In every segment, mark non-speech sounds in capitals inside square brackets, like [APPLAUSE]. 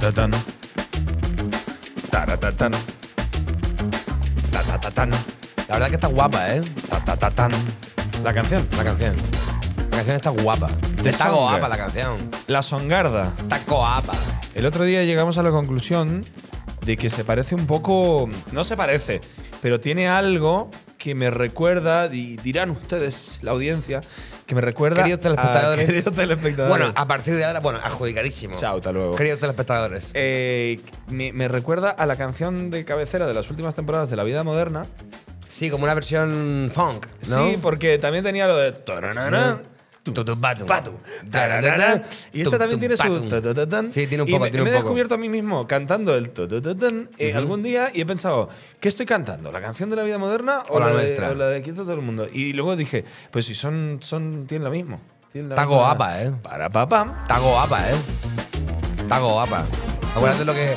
La verdad que está guapa, ¿eh? La canción. La canción. La canción está guapa. está guapa la canción. La songarda. Está guapa. El otro día llegamos a la conclusión de que se parece un poco. No se parece, pero tiene algo que me recuerda, y dirán ustedes, la audiencia, que me recuerda. Queridos telespectadores. A, queridos telespectadores. Bueno, a partir de ahora, bueno, adjudicadísimo. Chao, hasta luego. Queridos telespectadores. Eh, me, recuerda a la canción de cabecera de las últimas temporadas de La Vida Moderna. Sí, como una versión funk. Sí, porque también tenía lo de. Mm. Y esta también tiene su. Sí, tiene un poco. Y me, he descubierto a mí mismo cantando el. Eh, algún día y he pensado, ¿qué estoy cantando? ¿La canción de la vida moderna o, la, nuestra? la de todo el mundo. Y luego dije, pues si son. tienen lo mismo. apa, ¿eh? Para papá. Tago apa, ¿eh? Tago apa. Acuérdate lo que.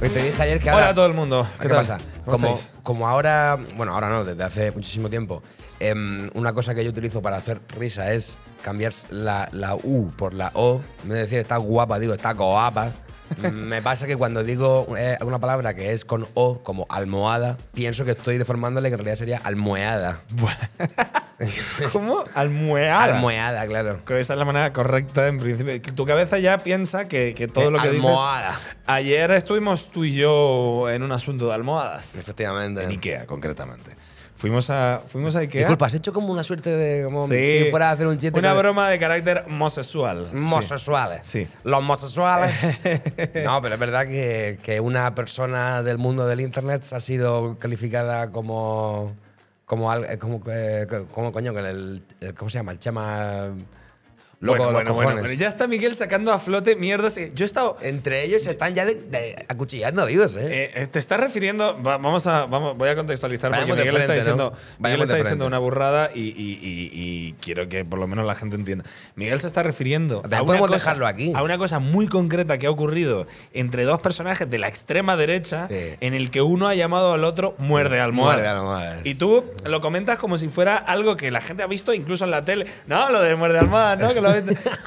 te dije ayer que ahora. Hola todo el mundo. ¿Qué, pasa? Como, como ahora. Bueno, ahora no, desde hace muchísimo tiempo. Em, una cosa que yo utilizo para hacer risa es cambiar la, la U por la O, en vez de decir está guapa, digo está guapa. [LAUGHS] Me pasa que cuando digo eh, una palabra que es con O, como almohada, pienso que estoy deformándola que en realidad sería almohada. [LAUGHS] ¿Cómo? Almueada. almohada claro. Que esa es la manera correcta en principio. Tu cabeza ya piensa que, que todo eh, lo que almohada. dices. Ayer estuvimos tú y yo en un asunto de almohadas. Efectivamente. En Ikea, concretamente. Fuimos a, fuimos a Ikea. Disculpa, has hecho como una suerte de. Como si fuera a hacer un chiste. Una broma de carácter homosexual. Homosexuales. Sí. Los homosexuales. [LAUGHS] no, pero es verdad que, una persona del mundo del internet ha sido calificada como. Como. Eh, como, coño, ¿Cómo se llama? El chama. Loco bueno, bueno, cojones. ya está Miguel sacando a flote mierdas. Eh, yo he estado. Entre ellos se están ya acuchillando vivos, eh. Eh, ¿eh? Te estás refiriendo. vamos a. Vamos, voy a contextualizar porque Miguel, está diciendo, ¿no? está diciendo una burrada y, quiero que por lo menos la gente entienda. Miguel se está refiriendo. A una, cosa, dejarlo aquí? a una cosa muy concreta que ha ocurrido entre dos personajes de la extrema derecha en el que uno ha llamado al otro muerde almohadas. Muerde Y tú lo comentas como si fuera algo que la gente ha visto incluso en la tele. No, lo de muerde almohadas, ¿no? [LAUGHS] [LAUGHS] Ah,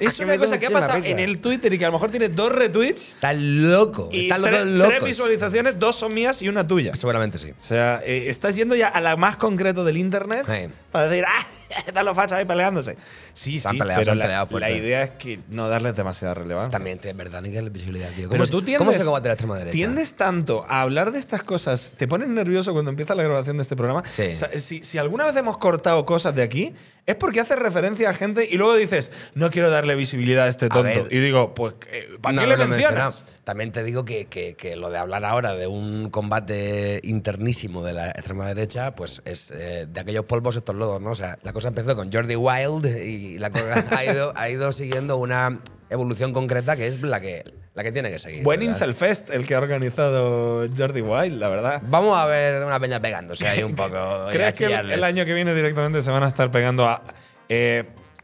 es una cosa que ha pasado en el Twitter y que a lo mejor tiene dos retweets. Está loco. Y tres, visualizaciones, dos son mías y una tuya. Seguramente sí. O sea, eh, estás yendo ya a la más concreto del internet para decir, ah, [LAUGHS] Están los fachos ahí peleándose. Sí, sí, pero la, idea es que no darle demasiada relevancia. También es verdad, ni que la visibilidad, tío. Pero tú tienes ¿Cómo se combate la extrema derecha? Tiendes tanto a hablar de estas cosas, te pones nervioso cuando empieza la grabación de este programa. Sí. si, si alguna vez hemos cortado cosas de aquí, es porque haces referencia a gente y luego dices, no quiero darle visibilidad a este tonto. y digo, pues, eh, ¿para qué le mencionas? También te digo que, que, que, lo de hablar ahora de un combate internísimo de la extrema derecha, pues es eh, de aquellos polvos estos lodos, ¿no? O sea, la ha pues empezó con Jordi Wild y la [LAUGHS] ha ido, siguiendo una evolución concreta que es la que, la que tiene que seguir. Buen Fest, el que ha organizado Jordi Wild, la verdad. Vamos a ver una peña pegándose ahí un poco. [LAUGHS] ¿Crees que el, año que viene directamente se van a estar pegando a. Eh,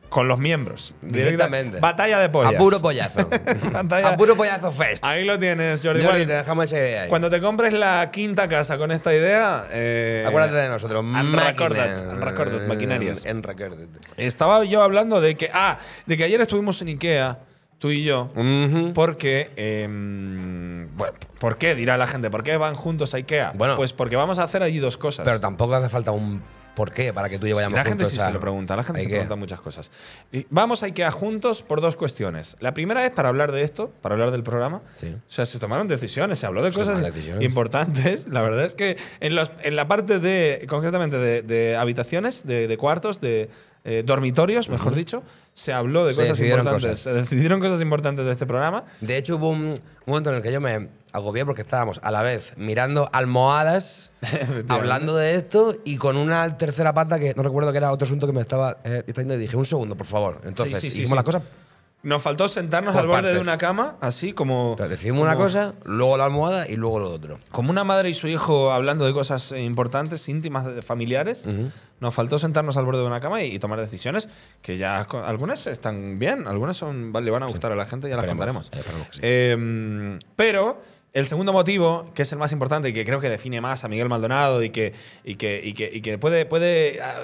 con los miembros. Directamente. Batalla de pollas. A puro pollazo. [LAUGHS] a puro pollazo fest. Ahí lo tienes, Jordi. Jordi, te dejamos esa idea ahí. Cuando te compres la quinta casa con esta idea… Eh, Acuérdate de nosotros. Recordat, maquinarias. En Estaba yo hablando de que… Ah, de que ayer estuvimos en Ikea tú y yo, porque, em, ¿por qué? Dirá la gente, ¿por qué van juntos a Ikea? Bueno, pues porque vamos a hacer allí dos cosas. Pero tampoco hace falta un por qué para que tú y yo vayamos la La gente sí se lo pregunta, la gente se pregunta muchas cosas. vamos a Ikea juntos por dos cuestiones. La primera es para hablar de esto, para hablar del programa. Sí. O sea, se tomaron decisiones, se habló de cosas importantes. La verdad es que en, la parte de, concretamente, de, habitaciones, de cuartos, de eh, dormitorios, mejor dicho, se habló de cosas importantes. Se decidieron cosas importantes de este programa. De hecho, hubo un momento en el que yo me agobié porque estábamos a la vez mirando almohadas, [LAUGHS] hablando de esto y con una tercera pata que no recuerdo que era otro asunto que me estaba eh, y dije, un segundo, por favor. Entonces, hicimos las cosas nos faltó sentarnos al borde de una cama, así como. decimos una cosa, luego la almohada y luego lo otro. Como una madre y su hijo hablando de cosas eh, importantes, íntimas, familiares. Nos faltó sentarnos al borde de una cama y, tomar decisiones que ya algunas están bien, algunas son, le van a gustar a la gente y ya las contaremos. Em, pero el segundo motivo, que es el más importante y que creo que define más a Miguel Maldonado y que, y que, que, puede, puede ah,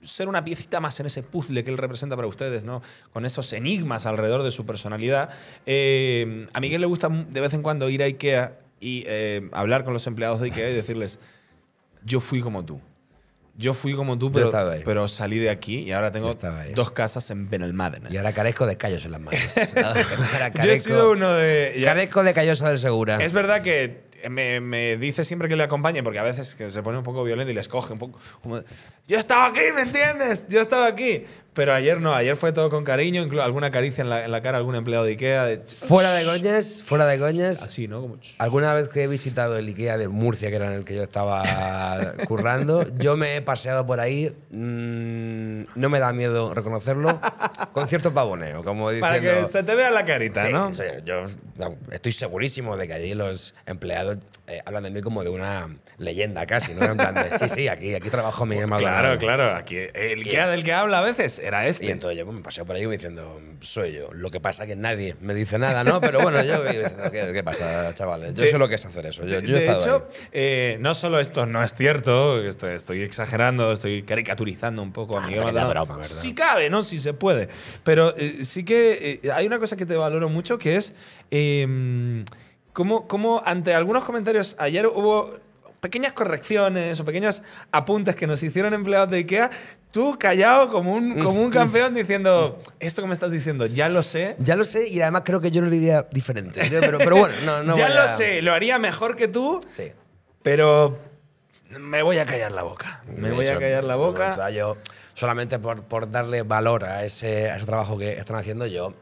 ser una piecita más en ese puzzle que él representa para ustedes, ¿no? Con esos enigmas alrededor de su personalidad. Eh, a Miguel le gusta de vez en cuando ir a IKEA y eh, hablar con los empleados de IKEA y decirles, yo fui como tú. Yo fui como tú, pero, pero salí de aquí y ahora tengo dos casas en Benalmádena. Y ahora carezco de callos en las manos. [LAUGHS] Yo he sido uno de. Carezco de a del Segura. Es verdad que me, me, dice siempre que le acompañe, porque a veces que se pone un poco violento y les coge un poco. yo estaba aquí, ¿me entiendes? Yo estaba aquí. Pero ayer no, ayer fue todo con cariño, incluso alguna caricia en la, en la cara de algún empleado de Ikea. Fuera de coñas, fuera de coñas. Así, ¿no? Alguna vez que he visitado el Ikea de Murcia, que era en el que yo estaba [LAUGHS] currando, yo me he paseado por ahí, mm, no me da miedo reconocerlo, con cierto pavoneo, como diciendo... Para que se te vea la carita, ¿no? Sí, yo estoy segurísimo de que allí los empleados eh, hablan de mí como de una leyenda casi, ¿no? En sí, sí, aquí, aquí trabajo mi hermano. Claro, claro, aquí el Ikea del que habla a veces era este. Y entonces yo me paseo por ahí diciendo, soy yo. Lo que pasa es que nadie me dice nada, ¿no? Pero bueno, yo diciendo, ¿qué, pasa, chavales? Yo sé lo que es hacer eso. Yo, de, hecho, eh, no solo esto no es cierto, estoy exagerando, estoy caricaturizando un poco ah, a mi broma, Si cabe, ¿no? Si se puede. Pero eh, sí que eh, hay una cosa que te valoro mucho que es. Em, cómo como ante algunos comentarios ayer hubo pequeñas correcciones o pequeños apuntes que nos hicieron empleados de IKEA, Tú callado como un, mm. como un campeón diciendo, esto que me estás diciendo, ya lo sé. Ya lo sé y además creo que yo lo diría diferente. Pero, bueno, no, no [LAUGHS] Ya lo sé, lo haría mejor que tú. Sí. Pero me voy a callar la boca. Me voy a callar la boca. yo solamente por, por, darle valor a ese, a ese trabajo que están haciendo yo.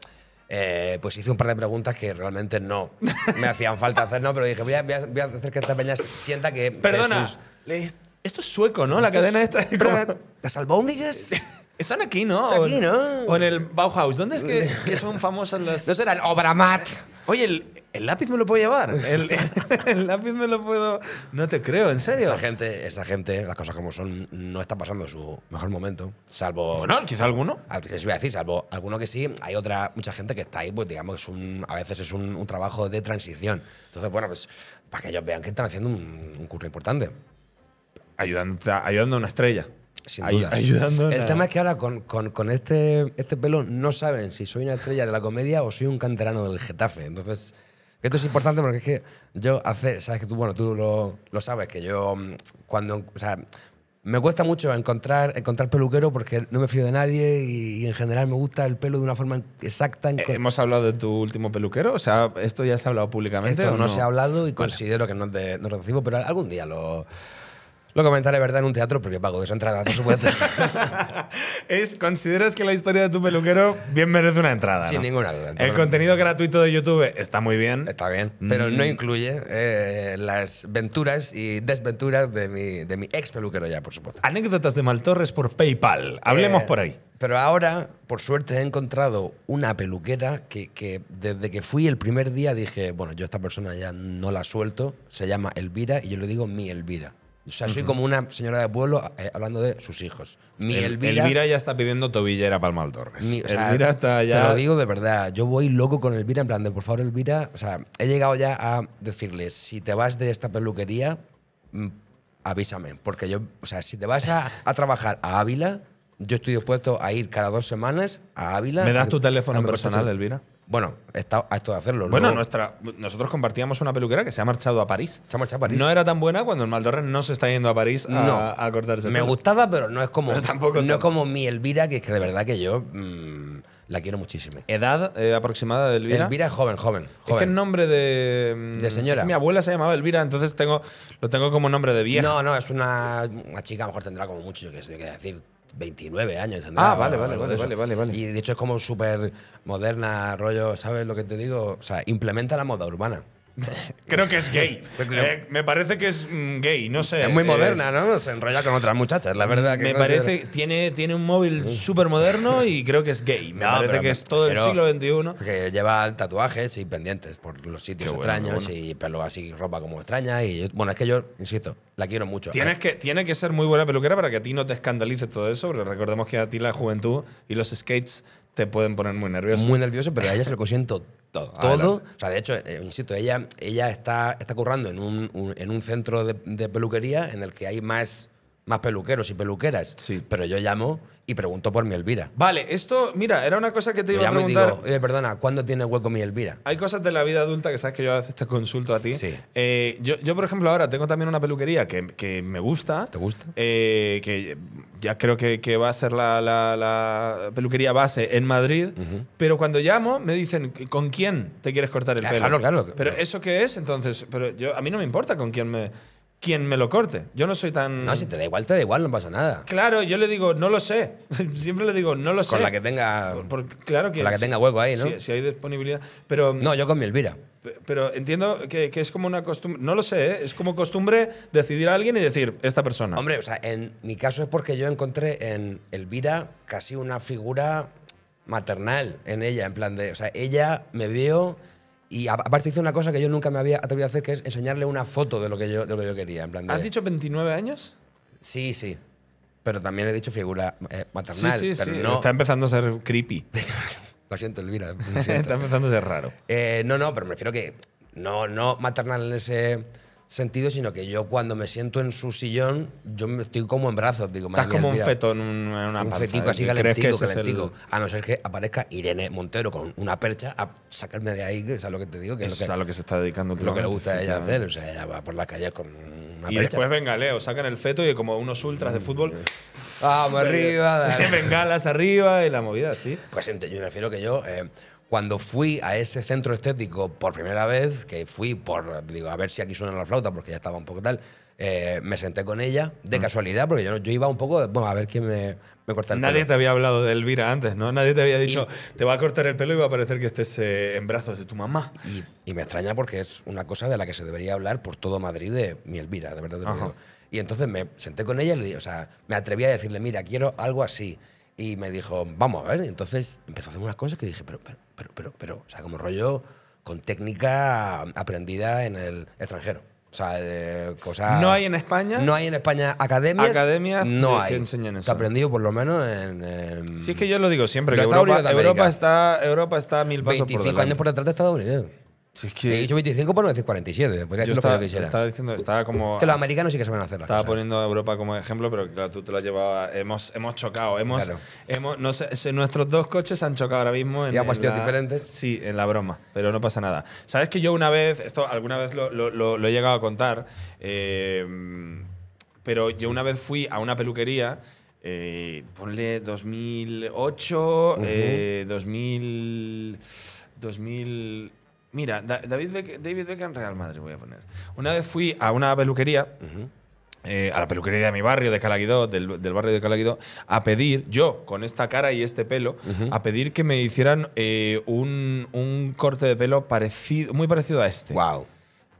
Eh, pues hice un par de preguntas que realmente no me hacían falta hacer, ¿no? Pero dije, voy a, hacer que esta peña sienta que. Perdona, Jesús... Esto es sueco, ¿no? La cadena [LAUGHS] es- esta. ¿Las albóndigas? Están aquí, ¿no? aquí, ¿no? O en el Bauhaus. ¿Dónde es que, [LAUGHS] son famosas las...? No eran Obramat. Oye, el, lápiz me lo puedo llevar. [LAUGHS] El, lápiz me lo puedo... No te creo, en serio. Esa gente, esa gente, las cosas como son, no está pasando su mejor momento. Salvo. Bueno, quizá alguno. Les ah, que a decir, salvo alguno que sí, hay otra, mucha gente que está ahí, pues digamos, a veces es un, trabajo de transición. Entonces, bueno, pues para que ellos vean que están haciendo un, un importante ayudando ayudando a una estrella. Sin duda. ayudando El tema es que ahora con, con, este, este pelo no saben si soy una estrella de la comedia o soy un canterano del Getafe. Entonces, esto es importante porque es que yo hace, sabes que tú, bueno, tú lo, lo sabes, que yo mm, cuando, o sea, me cuesta mucho encontrar, encontrar peluquero porque no me fío de nadie y, en general me gusta el pelo de una forma exacta. Eh, ¿Hemos hablado de tu último peluquero? O sea, ¿esto ya se ha hablado públicamente? Esto no, se ha hablado y considero que no, no lo recibo, pero algún día lo, lo comentaré, ¿verdad? En un teatro porque pago de su entrada, por supuesto. [LAUGHS] es, ¿Consideras que la historia de tu peluquero bien merece una entrada? Sin ninguna duda. el contenido gratuito de YouTube está muy bien. Está bien, pero mm. no incluye eh, las venturas y desventuras de mi, ex peluquero ya, por supuesto. Anécdotas de Maltorres por PayPal. Hablemos eh, por ahí. Pero ahora, por suerte, he encontrado una peluquera que, que, desde que fui el primer día dije, bueno, yo esta persona ya no la suelto, se llama Elvira y yo le digo mi Elvira. O sea, soy como una señora de pueblo eh, hablando de sus hijos. Mi Elvira, ya está pidiendo tobillera para el Torres. Elvira está ya. Te lo digo de verdad. Yo voy loco con Elvira, en plan de por favor, Elvira. O sea, he llegado ya a decirles: si te vas de esta peluquería, mm, avísame. Porque yo, o sea, si te vas a trabajar a Ávila, yo estoy dispuesto a ir cada dos semanas a Ávila. ¿Me das tu teléfono personal, Elvira? Bueno, está a esto de hacerlo. Bueno, nuestra, nosotros compartíamos una peluquera que se ha marchado a París. Se ha marchado a París. No era tan buena cuando el Maldorren no se está yendo a París a, no. a cortarse. Me gustaba, pero no es como no es como mi Elvira, que es que de verdad que yo mm, la quiero muchísimo. ¿Edad eh, aproximada de Elvira? Elvira es joven, joven, Es que el nombre de. Mm, de señora. mi abuela se llamaba Elvira, entonces tengo, lo tengo como nombre de vieja. No, no, es una, chica, a lo mejor tendrá como mucho, yo sé, que decir, 29 años. ah, vale, vale, vale, vale, vale, vale, Y de hecho es como súper moderna, rollo, ¿sabes lo que te digo? O sea, implementa la moda urbana. [LAUGHS] Creo que es gay. Eh, me parece que es mm, gay, no sé. Es muy eh, moderna, ¿no? Se enrolla con otras muchachas, la verdad. Que me parece, tiene, tiene un móvil mm. súper moderno y creo que es gay. Me parece que es todo el siglo XXI. que lleva tatuajes y pendientes por los sitios extraños y pelo así, ropa como extraña. Y bueno, es que yo, insisto, la quiero mucho. Tienes eh. que, tiene que ser muy buena peluquera para que a ti no te escandalice todo eso, porque recordemos que a ti la juventud y los skates te pueden poner muy nervioso. Muy nervioso, pero a ella se lo consiento todo. Ah, todo. O sea, de hecho, eh, insisto, ella, ella está, está currando en un, en un centro de, peluquería en el que hay más más peluqueros y peluqueras. Sí. Pero yo llamo y pregunto por mi Elvira. Vale, esto, mira, era una cosa que te iba a preguntar. digo, perdona, ¿cuándo tiene hueco mi Elvira? Hay cosas de la vida adulta que sabes que yo a veces te consulto a ti. Sí. Eh, yo, por ejemplo, ahora tengo también una peluquería que, me gusta. ¿Te gusta? Eh, que ya creo que, va a ser la, peluquería base en Madrid. Pero cuando llamo, me dicen, ¿con quién te quieres cortar el pelo? Claro, claro. Pero, ¿eso qué es? Entonces, pero yo, a mí no me importa con quién me quien me lo corte. Yo no soy tan. No, si te da igual, te da igual, no pasa nada. Claro, yo le digo, no lo sé. [LAUGHS] Siempre le digo, no lo sé. Con la que tenga. Por, claro que. la que tenga hueco ahí, ¿no? Si, hay disponibilidad. Pero. No, yo con mi Elvira. Pero entiendo que, es como una costumbre, no lo sé, ¿eh? es como costumbre decidir a alguien y decir, esta persona. Hombre, o sea, en mi caso es porque yo encontré en Elvira casi una figura maternal en ella, en plan de, o sea, ella me vio y aparte hizo una cosa que yo nunca me había atrevido a hacer, que es enseñarle una foto de lo que yo, de lo que yo quería. En ¿Has dicho 29 años? Sí, sí. Pero también he dicho figura eh, maternal. Sí, sí, Está empezando a ser creepy. [LAUGHS] lo siento, Elvira. [LAUGHS] Está empezando a ser raro. Eh, no, no, pero me refiero que no, no maternal en ese sentido, sino que yo cuando me siento en su sillón, yo me estoy como en brazos. Digo, Estás como un feto en, una un fetico así que calentico. A no ser que aparezca Irene Montero con una percha a sacarme de ahí, que es a lo que te digo. Que es, a lo que se está dedicando. Lo que le gusta a ella hacer, o sea, ella va por las calles con una y después venga, Leo, sacan el feto y como unos ultras de mm. fútbol… Vamos [LAUGHS] arriba. [LAUGHS] Dale. Bengalas arriba y la movida, sí. Pues yo me refiero que yo… Eh, cuando fui a ese centro estético por primera vez, que fui por, digo, a ver si aquí suena la flauta, porque ya estaba un poco tal, eh, me senté con ella, de mm. casualidad, porque yo, yo iba un poco, bueno, a ver quién me, me corta el Nadie te había hablado de Elvira antes, ¿no? Nadie te había dicho, te va a cortar el pelo y va a parecer que estés eh, en brazos de tu mamá. Y, me extraña porque es una cosa de la que se debería hablar por todo Madrid de mi Elvira, de verdad Y entonces me senté con ella y le dije, o sea, me atreví a decirle, mira, quiero algo así. Y me dijo, vamos a ver. Y Entonces empezó a hacer unas cosas que dije, pero, pero, pero, pero, o sea, como rollo con técnica aprendida en el extranjero. O sea, cosas. ¿No hay en España? No hay en España academias. Academias no hay. que Está aprendido por lo menos en. sí, es que yo lo digo siempre, que Europa, Europa, está, Europa está mil pasos por delante. años por detrás de Estados Unidos. Si He dicho 25 por no 47. yo estaba, que estaba diciendo, estaba como. Que los americanos sí que saben hacer las Estaba poniendo a Europa como ejemplo, pero claro, tú te lo has hemos, hemos chocado. Hemos, Claro. nuestros dos coches se han chocado ahora mismo. En, Y diferentes. Sí, en la broma, pero no pasa nada. Sabes que yo una vez, esto alguna vez lo, he llegado a contar, eh, pero yo una vez fui a una peluquería. Eh, ponle 2008, 2000, 2000 Mira, David, Beckham Real Madrid voy a poner. Una vez fui a una peluquería, eh, a la peluquería de mi barrio, de Calaguidó, del, del, barrio de Calaguidó, a pedir, yo, con esta cara y este pelo, a pedir que me hicieran eh, un, corte de pelo parecido, muy parecido a este. Wow.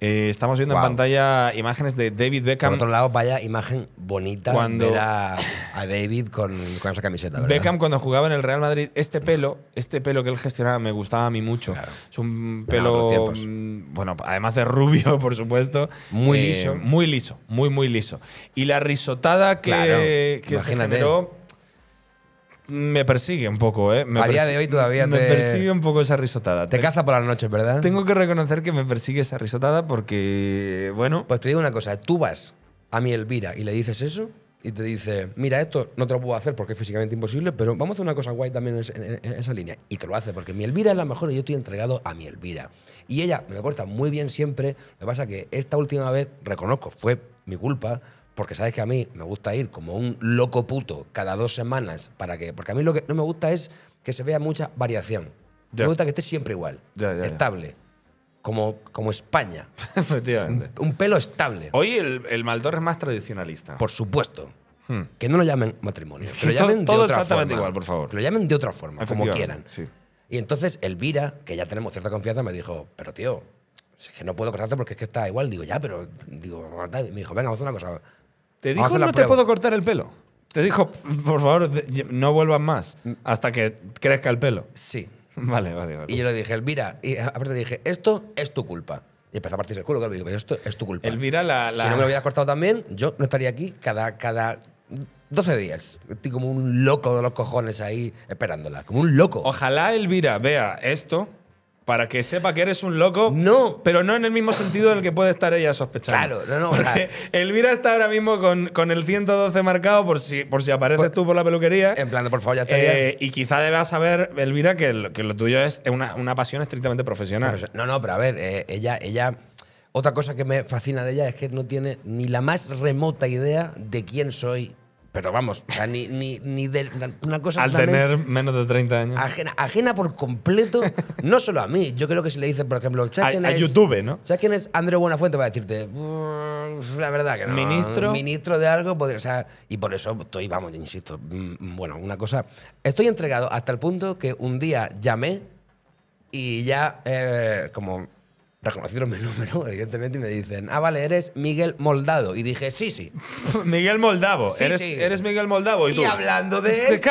Eh, estamos viendo en pantalla imágenes de David Beckham. Por otro lado, vaya imagen bonita cuando ver a, David con, esa camiseta. Beckham cuando jugaba en el Real Madrid, este pelo, este pelo que él gestionaba me gustaba a mí mucho. Es un pelo, mm, bueno, además de rubio, [LAUGHS] por supuesto. Muy eh, liso. Muy liso, muy, muy liso. Y la risotada que, claro. que se generó me persigue un poco, ¿eh? Me a de hoy todavía Me persigue un poco esa risotada. Te caza por las noches, ¿verdad? Tengo que reconocer que me persigue esa risotada porque, bueno... Pues te digo una cosa. Tú vas a mi Elvira y le dices eso y te dice, mira, esto no te lo puedo hacer porque es físicamente imposible, pero vamos a hacer una cosa guay también en, esa línea. Y te lo hace porque mi Elvira es la mejor y yo estoy entregado a mi Elvira. Y ella me lo corta muy bien siempre. me pasa que esta última vez, reconozco, fue mi culpa porque sabes que a mí me gusta ir como un loco puto cada dos semanas para que. Porque a mí lo que no me gusta es que se vea mucha variación. Me gusta que esté siempre igual, estable. Como, como España. [LAUGHS] Efectivamente. Un, pelo estable. Hoy el, el Maldor es más tradicionalista. Por supuesto. Hmm. Que no lo llamen matrimonio. Que lo llamen de otra exactamente igual, por favor. lo llamen de otra forma, como quieran. Y entonces Elvira, que ya tenemos cierta confianza, me dijo, pero tío, es que no puedo cortarte porque es que está igual. Digo, ya, pero. Digo, me dijo, venga, vamos una cosa te dijo, no te puedo cortar el pelo. Te dijo, por favor, no vuelvas más mm. hasta que crezca el pelo. Sí. [LAUGHS] Vale, vale, Y yo le dije, Elvira, y aparte le dije, esto es tu culpa. Y empezó a partirse el culo, que le digo, esto es tu culpa. Elvira, la, Si no me lo hubieras cortado también, yo no estaría aquí cada, cada 12 días. Estoy como un loco de los cojones ahí esperándola, como un loco. Ojalá Elvira vea esto para que sepa que eres un loco. No. Pero no en el mismo sentido en el que puede estar ella sospechando. Claro, no, no. Elvira está ahora mismo con, con, el 112 marcado por si, por si apareces tú por la peluquería. En plan, de, por favor, ya está eh, Y quizá debas saber, Elvira, que, lo tuyo es una, pasión estrictamente profesional. no, no, pero a ver, eh, ella, ella. Otra cosa que me fascina de ella es que no tiene ni la más remota idea de quién soy, pero vamos, ni, ni, ni de una cosa. Al tener menos de 30 años. Ajena, ajena por completo, no solo a mí. Yo creo que si le dices, por ejemplo, a, YouTube, ¿no? ¿Sabes quién es André Buenafuente? Va a decirte, la verdad que no. Ministro. Ministro de algo, o sea, y por eso estoy, vamos, insisto, mm, bueno, una cosa. Estoy entregado hasta el punto que un día llamé y ya, eh, como reconocieron mi número, evidentemente, y me dicen, ah, vale, eres Miguel Moldado. Y dije, sí, sí. [LAUGHS] Miguel Moldavo, eres, eres Miguel Moldavo. Y, tú? hablando de [LAUGHS] esto,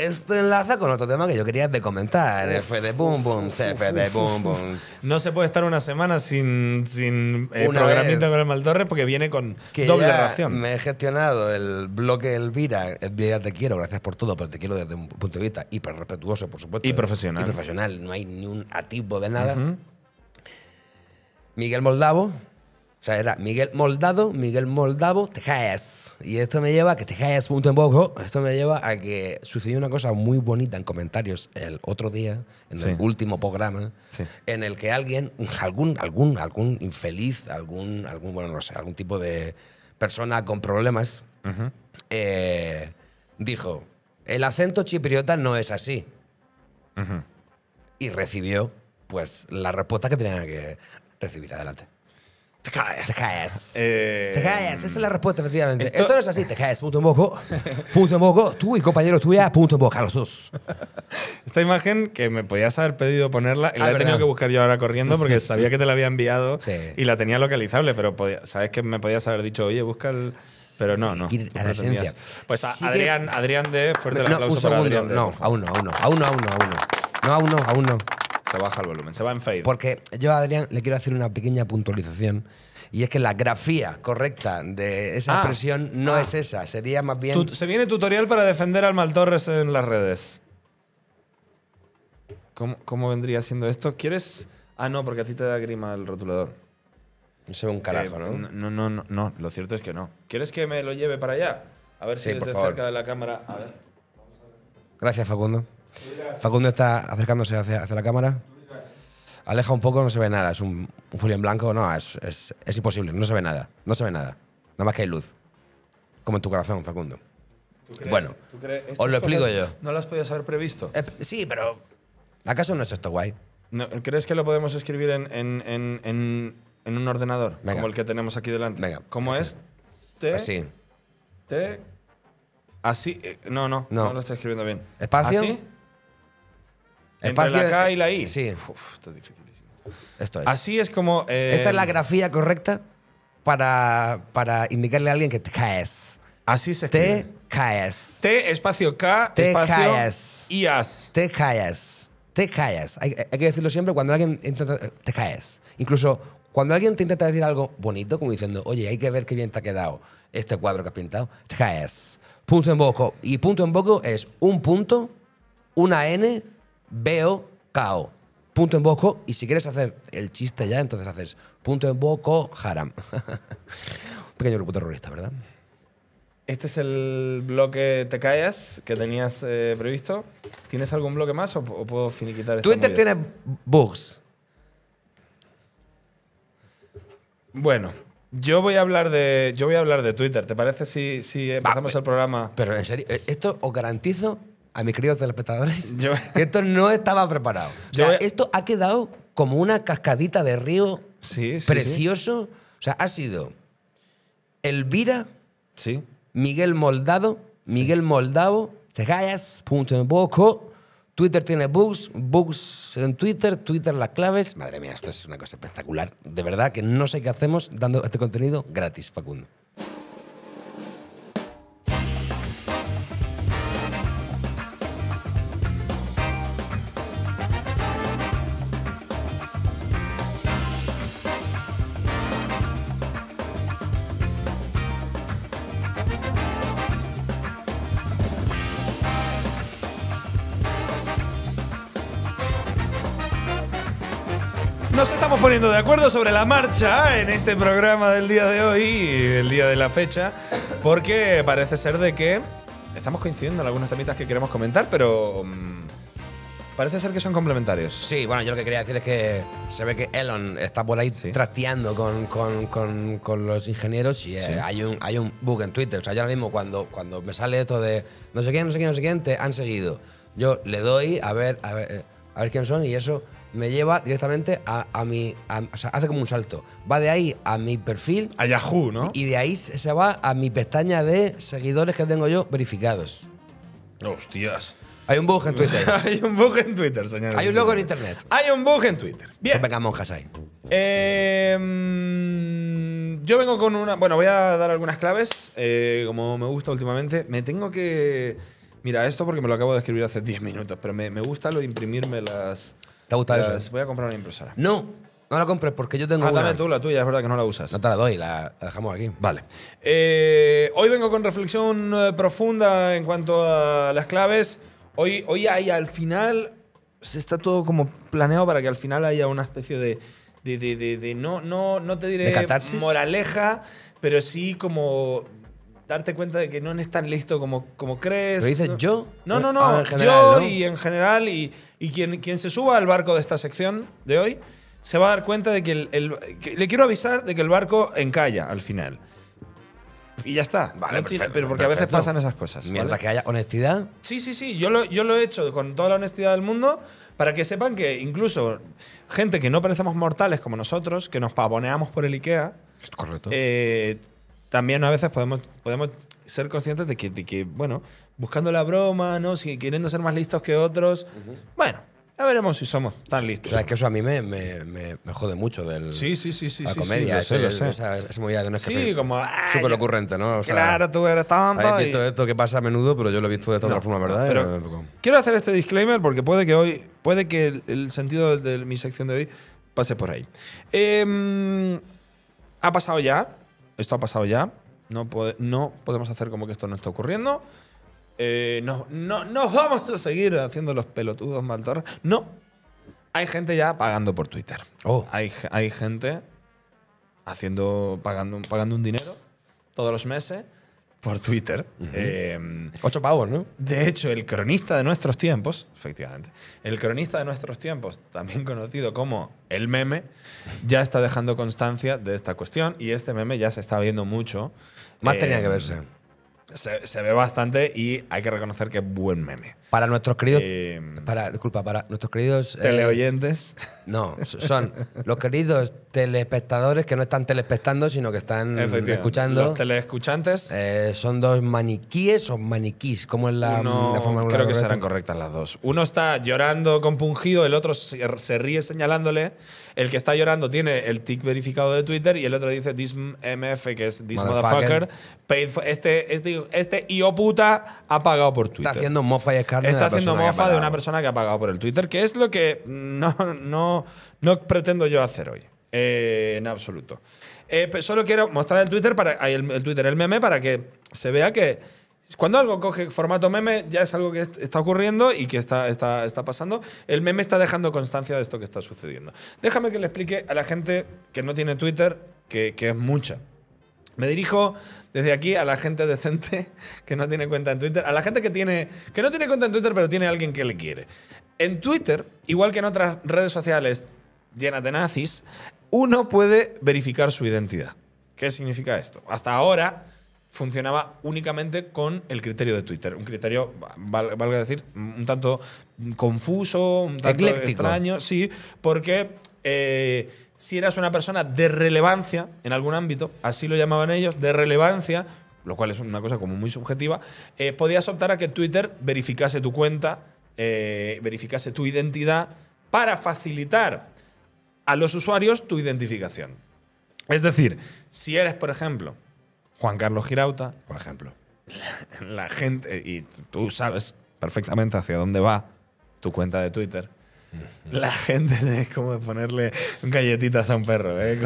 esto enlaza con otro tema que yo quería de comentar. F de Boom Boom, F de Boom Boom. No se puede estar una semana sin, sin eh, programita con el Maltorres porque viene con doble ración. Me he gestionado el bloque Elvira, Elvira te quiero, gracias por todo, pero te quiero desde un punto de vista hiperrespetuoso, por supuesto. Y profesional. Y profesional, no hay ni un atisbo de nada. Miguel Moldavo. O sea, era Miguel Moldado, Miguel Moldavo, Tejas. Y esto me lleva a que Tejas punto en Esto me lleva a que sucedió una cosa muy bonita en comentarios el otro día, en el último programa, en el que alguien, algún, algún, algún infeliz, algún, algún, bueno, no sé, algún tipo de persona con problemas, eh, dijo, el acento chipriota no es así. Y recibió pues la respuesta que tenía que recibir. Adelante. Te caes. Te caes. Eh, te caes. Esa es la respuesta, efectivamente. Esto, no es así. Te caes. Punto en boco. Punto en Tú y compañero tuya. Punto en boca. Los dos. Esta imagen que me podías haber pedido ponerla, y la ah, he tenido que buscar yo ahora corriendo porque [LAUGHS] sabía que te la había enviado y la tenía localizable, pero sabes que me podías haber dicho, oye, busca el. Pero no, no. La esencia. Pues Adrián, Adrián de. Fuerte el aplauso para Adrián No, aún no, aún no. Aún no, aún no, aún no. No, aún no, aún no. Se baja el volumen, se va en fade. Porque yo Adrián le quiero hacer una pequeña puntualización. Y es que la grafía correcta de esa ah. expresión no ah. es esa, sería más bien. se viene tutorial para defender al mal Torres en las redes. ¿Cómo, vendría siendo esto? ¿Quieres.? Ah, no, porque a ti te da grima el rotulador. No se ve un carajo, eh, ¿no? ¿no? No, no, lo cierto es que no. ¿Quieres que me lo lleve para allá? A ver si desde cerca de la cámara. A ver. Gracias, Facundo. Facundo está acercándose hacia, la cámara. Aleja un poco, no se ve nada. Es un, un en blanco. No, es, imposible. No se ve nada. No se ve nada. Nada más que hay luz. Como en tu corazón, Facundo. bueno, os lo explico yo. ¿No lo has podido haber previsto? Eh, sí, pero ¿acaso no es esto guay? ¿Crees que lo podemos escribir en, un ordenador como el que tenemos aquí delante? Venga. ¿Cómo es? T, así. Pues T, así. Eh, no, no, no, lo estoy escribiendo bien. ¿Espacio? Espacio, la K y la I. Sí. esto es dificilísimo. Esto es. Así es como. Eh, Esta es la grafía correcta para, para indicarle a alguien que te caes. Así se escribe. Te caes. T espacio K te espacio caes. IAS. Te caes. Te caes. Hay, que decirlo siempre cuando alguien intenta. Te caes. Incluso cuando alguien te intenta decir algo bonito, como diciendo, oye, hay que ver qué bien te ha quedado este cuadro que has pintado, te caes. Punto en boco. Y punto en boco es un punto, una N veo cao. Punto en boco. Y si quieres hacer el chiste ya, entonces haces punto en boco, haram. [LAUGHS] Un pequeño grupo terrorista, ¿verdad? Este es el bloque Te callas que tenías eh, previsto. ¿Tienes algún bloque más o, puedo finiquitar esto? Twitter tiene bugs. Bueno, yo voy a hablar de, yo voy a hablar de Twitter. ¿Te parece si, si empezamos el programa? Pero en serio, ¿e-, esto os garantizo a mis queridos telespectadores, yo... esto no estaba preparado. O sea, esto ha quedado como una cascadita de río sí, precioso. O sea, ha sido Elvira, sí. Miguel Moldado, Miguel Moldavo, Cegallas, punto en boco. Twitter tiene bugs, bugs en Twitter, Twitter las claves. Madre mía, esto es una cosa espectacular. De verdad que no sé qué hacemos dando este contenido gratis, Facundo. acuerdo sobre la marcha en este programa del día de hoy y el día de la fecha, porque parece ser de que estamos coincidiendo en algunas temitas que queremos comentar, pero mm, parece ser que son complementarios. Sí, bueno, yo lo que quería decir es que se ve que Elon está por ahí trasteando con, con, con, los ingenieros y eh, hay, un, hay un bug en Twitter. O sea, yo ahora mismo cuando, cuando me sale esto de no sé quién, no sé quién, no sé quién, te han seguido. Yo le doy a ver, a ver, eh, a ver quién son y eso me lleva directamente a, a mi. o sea, hace como un salto. Va de ahí a mi perfil. A Yahoo, ¿no? Y de ahí se va a mi pestaña de seguidores que tengo yo verificados. Hostias. Hay un bug en Twitter. [LAUGHS] hay un bug en Twitter, señores. Hay un logo en internet. Hay un bug en Twitter. Bien. Venga, monjas ahí. Em, yo vengo con una. Bueno, voy a dar algunas claves. Eh, como me gusta últimamente, me tengo que. Mira, esto porque me lo acabo de escribir hace 10 minutos, pero me, me gusta lo de imprimirme las, ¿Te ha gustado eso? Voy a comprar una impresora. No, no la compres porque yo tengo ah, una. dame tú la tuya, es verdad que no la usas. No te la doy, la, dejamos aquí. Vale. Eh, hoy vengo con reflexión eh, profunda en cuanto a las claves. Hoy, hoy hay al final. Está todo como planeado para que al final haya una especie de. no, no, no te diré moraleja, pero sí como darte cuenta de que no eres tan listo como, como crees. ¿Lo dices yo? No, no, ah, no. general, yo y en general y y quien, quien se suba al barco de esta sección de hoy se va a dar cuenta de que, el, le quiero avisar de que el barco encalla al final. Y ya está. Vale, pero porque a veces pasan esas cosas. Mientras que haya honestidad, Sí, sí, sí. Yo lo, yo lo he hecho con toda la honestidad del mundo para que sepan que incluso gente que no parecemos mortales como nosotros, que nos pavoneamos por el IKEA, Es correcto. Eh, también a veces podemos, podemos ser conscientes de que, que, bueno, buscando la broma, ¿no? Si queriendo ser más listos que otros. Bueno, ya veremos si somos tan listos. O sea, es que eso a mí me, me, me, jode mucho del. Sí, sí, sí, sí. La comedia, sí, lo Esa, movida de una Sí, como. Súper ocurrente, ¿no? claro, tú eres tonto. He visto esto que pasa a menudo, pero yo lo he visto de otra forma, ¿verdad? quiero hacer este disclaimer porque puede que hoy. Puede que el, sentido de mi sección de hoy pase por ahí. Em, ha pasado ya. Esto ha pasado ya. No, podemos hacer como que esto no está ocurriendo. Eh, no, vamos a seguir haciendo los pelotudos maltar. No. Hay gente ya pagando por Twitter. Oh. Hay, hay gente haciendo, pagando, pagando un dinero todos los meses por Twitter. Em, Ocho pavos, ¿no? De hecho, el cronista de nuestros tiempos, efectivamente, el cronista de nuestros tiempos, también conocido como el meme, ya está dejando constancia de esta cuestión y este meme ya se está viendo mucho. Más tenía em, que verse. Se, se ve bastante y hay que reconocer que es buen meme. Para nuestros queridos. Em, para, disculpa, para nuestros queridos. Eh, teleoyentes. no, son los queridos telespectadores que no están telespectando, sino que están escuchando. Los teleescuchantes. Eh, son dos maniquíes o maniquís, como es la, la forma Creo que serán correctas las dos. Uno está llorando compungido, el otro se, ríe señalándole. El que está llorando tiene el tic verificado de Twitter y el otro dice this MF, que es this motherfucker. este, este, este IO puta ha pagado por Twitter. Está haciendo mofa y está haciendo mofa de una persona que ha pagado por el Twitter, que es lo que no, no, pretendo yo hacer hoy. Eh, en absoluto. Eh, solo quiero mostrar el Twitter, para, el, Twitter, el meme, para que se vea que cuando algo coge formato meme, ya es algo que está ocurriendo y que está, está, está pasando. El meme está dejando constancia de esto que está sucediendo. Déjame que le explique a la gente que no tiene Twitter, que, que es mucha. Me dirijo desde aquí a la gente decente [LAUGHS] que no tiene cuenta en Twitter, a la gente que, tiene, que no tiene cuenta en Twitter pero tiene alguien que le quiere. En Twitter, igual que en otras redes sociales llenas de nazis, uno puede verificar su identidad. ¿Qué significa esto? Hasta ahora funcionaba únicamente con el criterio de Twitter. Un criterio, valga decir, un tanto confuso, un tanto extraño, sí, porque eh, si eras una persona de relevancia en algún ámbito, así lo llamaban ellos, de relevancia, lo cual es una cosa como muy subjetiva, eh, podías optar a que Twitter verificase tu cuenta, eh, verificase tu identidad para facilitar a los usuarios tu identificación. Es decir, si eres, por ejemplo, Juan Carlos Girauta, por ejemplo, [LAUGHS] la gente, y tú sabes perfectamente hacia dónde va tu cuenta de Twitter, la gente es como ponerle galletitas a un perro. ¿eh?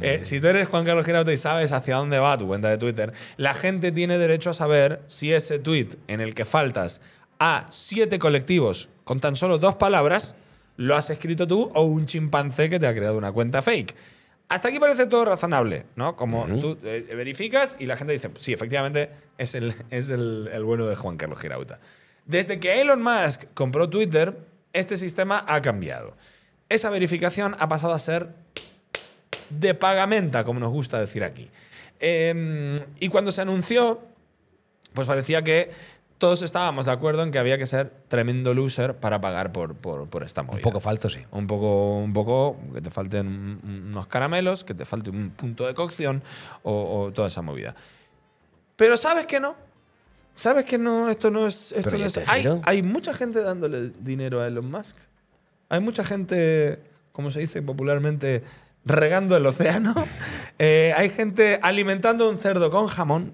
Eh, si tú eres Juan Carlos Girauta y sabes hacia dónde va tu cuenta de Twitter, la gente tiene derecho a saber si ese tweet en el que faltas a siete colectivos con tan solo dos palabras lo has escrito tú o un chimpancé que te ha creado una cuenta fake. Hasta aquí parece todo razonable, ¿no? Como tú eh, verificas y la gente dice, sí, efectivamente es el, es el bueno de Juan Carlos Girauta. Desde que Elon Musk compró Twitter, este sistema ha cambiado. Esa verificación ha pasado a ser de pagamenta, como nos gusta decir aquí. Em, y cuando se anunció, pues parecía que todos estábamos de acuerdo en que había que ser tremendo loser para pagar por, por, esta movida. Un poco falto, sí. Un poco, un poco que te falten unos caramelos, que te falte un punto de cocción o toda esa movida. Pero sabes que no, ¿Sabes que no? Esto no es. hay, mucha gente dándole dinero a Elon Musk. Hay mucha gente, como se dice popularmente, regando el océano. [LAUGHS] Eh, hay gente alimentando un cerdo con jamón.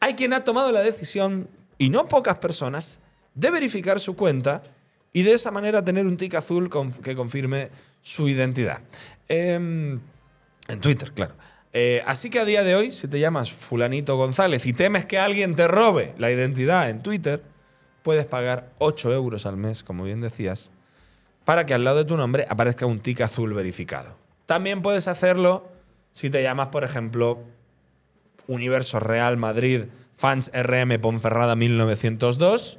Hay quien ha tomado la decisión, y no pocas personas, de verificar su cuenta y de esa manera tener un tic azul que confirme su identidad. Em, en Twitter, claro. Eh, así que a día de hoy, si te llamas Fulanito González y temes que alguien te robe la identidad en Twitter, puedes pagar 8 euros al mes, como bien decías, para que al lado de tu nombre aparezca un tic azul verificado. También puedes hacerlo si te llamas, por ejemplo, Universo Real Madrid Fans RM Ponferrada 1902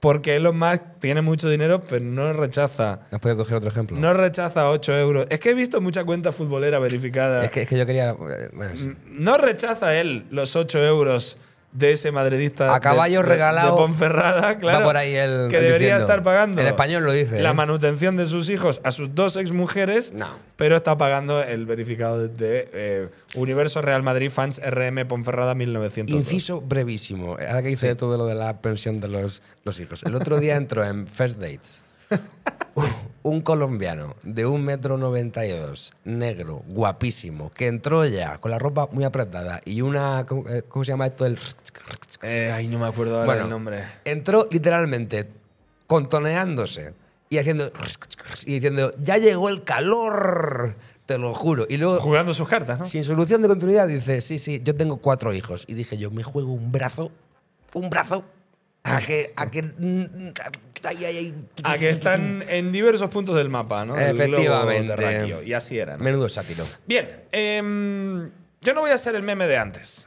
porque Elon Musk tiene mucho dinero, pero no rechaza. ¿Nos puede coger otro ejemplo? No rechaza 8 euros. Es que he visto mucha cuenta futbolera verificada. Es que, yo quería. Eh, mm, no rechaza él los 8 euros de ese madridista. A caballo de, regalado. De Ponferrada, claro. por ahí el, que debería estar pagando. En español lo dice. La ¿eh? manutención de sus hijos a sus dos exmujeres. No. Pero está pagando el verificado de, eh, Universo Real Madrid Fans RM Ponferrada 1900. Inciso brevísimo. Eh, ahora que hice todo lo de la pensión de los, los hijos. El otro día entró en First Dates. [LAUGHS] un colombiano de 1,92 m, negro, guapísimo, que entró ya con la ropa muy apretada y una. ¿Cómo, eh, se llama esto? El... Eh, ay, no me acuerdo el nombre. Entró literalmente contoneándose y haciendo. Y diciendo, ya llegó el calor. Te lo juro. Y luego. Jugando sus cartas, ¿no? Sin solución de continuidad, dice: Sí, sí, yo tengo cuatro hijos. Y dije, yo me juego un brazo. Un brazo. que, a que Ay, ahí a ah, que están en diversos puntos del mapa, ¿no? Efectivamente. y así era. Menudo sátiro. Bien. Eh, yo no voy a ser el meme de antes.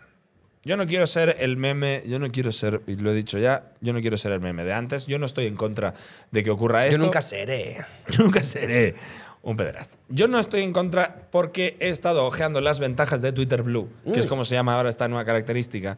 Yo no quiero ser el meme, yo no quiero ser, y lo he dicho ya, yo no quiero ser el meme de antes. Yo no estoy en contra de que ocurra esto. Yo nunca seré. Yo [LAUGHS] nunca seré un pederasta. Yo no estoy en contra porque he estado ojeando las ventajas de Twitter Blue, que es como se llama ahora esta nueva característica.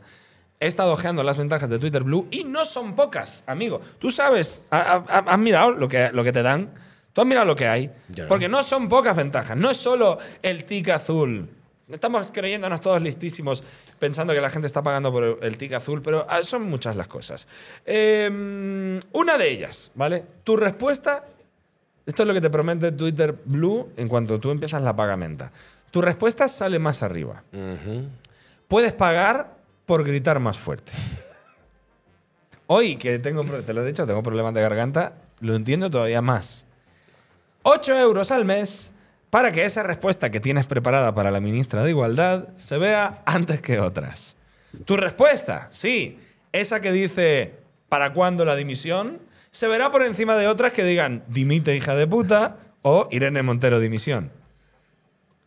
He estado ojeando las ventajas de Twitter Blue y no son pocas, amigo. Tú sabes, has, mirado lo que, lo que te dan. Tú has mirado lo que hay. Porque no son pocas ventajas. No es solo el tic azul. Estamos creyéndonos todos listísimos pensando que la gente está pagando por el tic azul, pero ah, son muchas las cosas. Em, una de ellas, ¿vale? Tu respuesta, esto es lo que te promete Twitter Blue en cuanto tú empiezas la pagamenta. Tu respuesta sale más arriba. Puedes pagar por gritar más fuerte. Hoy que tengo, te lo he dicho, tengo problemas de garganta, lo entiendo todavía más. Ocho euros al mes para que esa respuesta que tienes preparada para la ministra de Igualdad se vea antes que otras. Tu respuesta, sí, esa que dice ¿para cuándo la dimisión? se verá por encima de otras que digan dimite hija de puta o Irene Montero dimisión.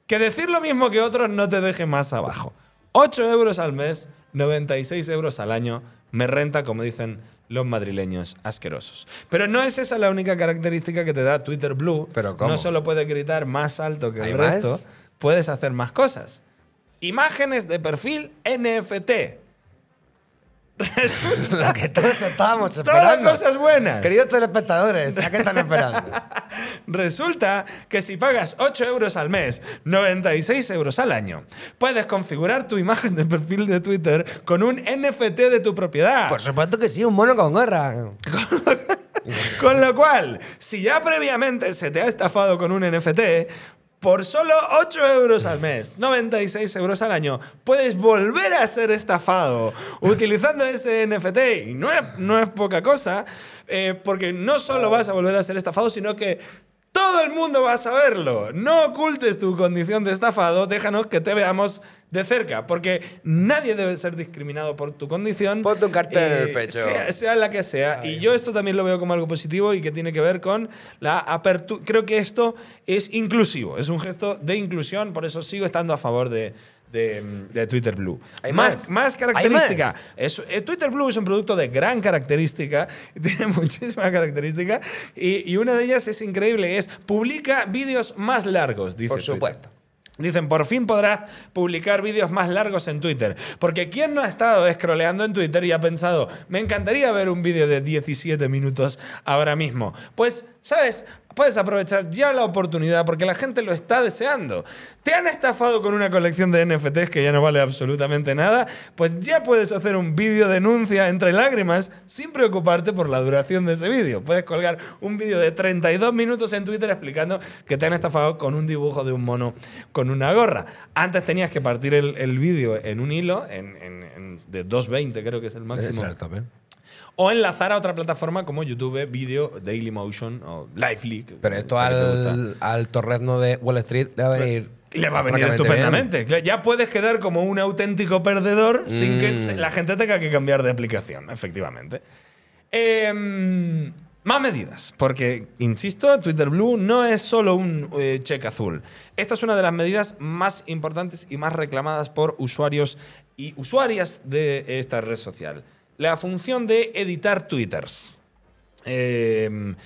Que decir lo mismo que otros no te deje más abajo. Ocho euros al mes 96 euros al año me renta, como dicen los madrileños asquerosos. Pero no es esa la única característica que te da Twitter Blue. ¿Pero No solo puedes gritar más alto que el resto, puedes hacer más cosas. Imágenes de perfil NFT lo que todos estábamos esperando. Todas cosas buenas. Queridos telespectadores, ¿a qué están esperando? [LAUGHS] Resulta que si pagas 8 euros al mes, 96 euros al año, puedes configurar tu imagen de perfil de Twitter con un NFT de tu propiedad. Por supuesto que sí, un mono con gorra. [LAUGHS] con lo cual, si ya previamente se te ha estafado con un NFT, por solo 8 euros al mes, 96 euros al año, puedes volver a ser estafado utilizando ese NFT. Y no es, no es poca cosa, eh, porque no solo vas a volver a ser estafado, sino que todo el mundo va a saberlo. No ocultes tu condición de estafado, déjanos que te veamos de cerca, porque nadie debe ser discriminado por tu condición. Por tu cartel en el eh, pecho. Sea, la que sea. Y yo esto también lo veo como algo positivo y que tiene que ver con la apertura. Creo que esto es inclusivo, es un gesto de inclusión, por eso sigo estando a favor de, de, Twitter Blue. ¿Hay más, más, característica. Eh, Twitter Blue es un producto de gran característica, [LAUGHS] tiene muchísima característica, y, una de ellas es increíble, es publica vídeos más largos, dice Por supuesto. Dicen, por fin podrás publicar vídeos más largos en Twitter. Porque ¿quién no ha estado escroleando en Twitter y ha pensado, me encantaría ver un vídeo de 17 minutos ahora mismo? Pues, ¿sabes? Puedes aprovechar ya la oportunidad porque la gente lo está deseando. ¿Te han estafado con una colección de NFTs que ya no vale absolutamente nada? Pues ya puedes hacer un vídeo denuncia entre lágrimas sin preocuparte por la duración de ese vídeo. Puedes colgar un vídeo de 32 minutos en Twitter explicando que te han estafado con un dibujo de un mono con con una gorra. Antes tenías que partir el, vídeo en un hilo, en, de 2.20 creo que es el máximo. ¿eh? O enlazar a otra plataforma como YouTube, Video, Motion o LiveLeak. Pero esto al, al torrezno de Wall Street le va a venir. Le va a venir estupendamente. Ya puedes quedar como un auténtico perdedor sin que mm. la gente tenga que cambiar de aplicación, efectivamente. Eh, más medidas, porque, insisto, Twitter Blue no es solo un eh, cheque azul. Esta es una de las medidas más importantes y más reclamadas por usuarios y usuarias de esta red social. La función de editar twitters. Em,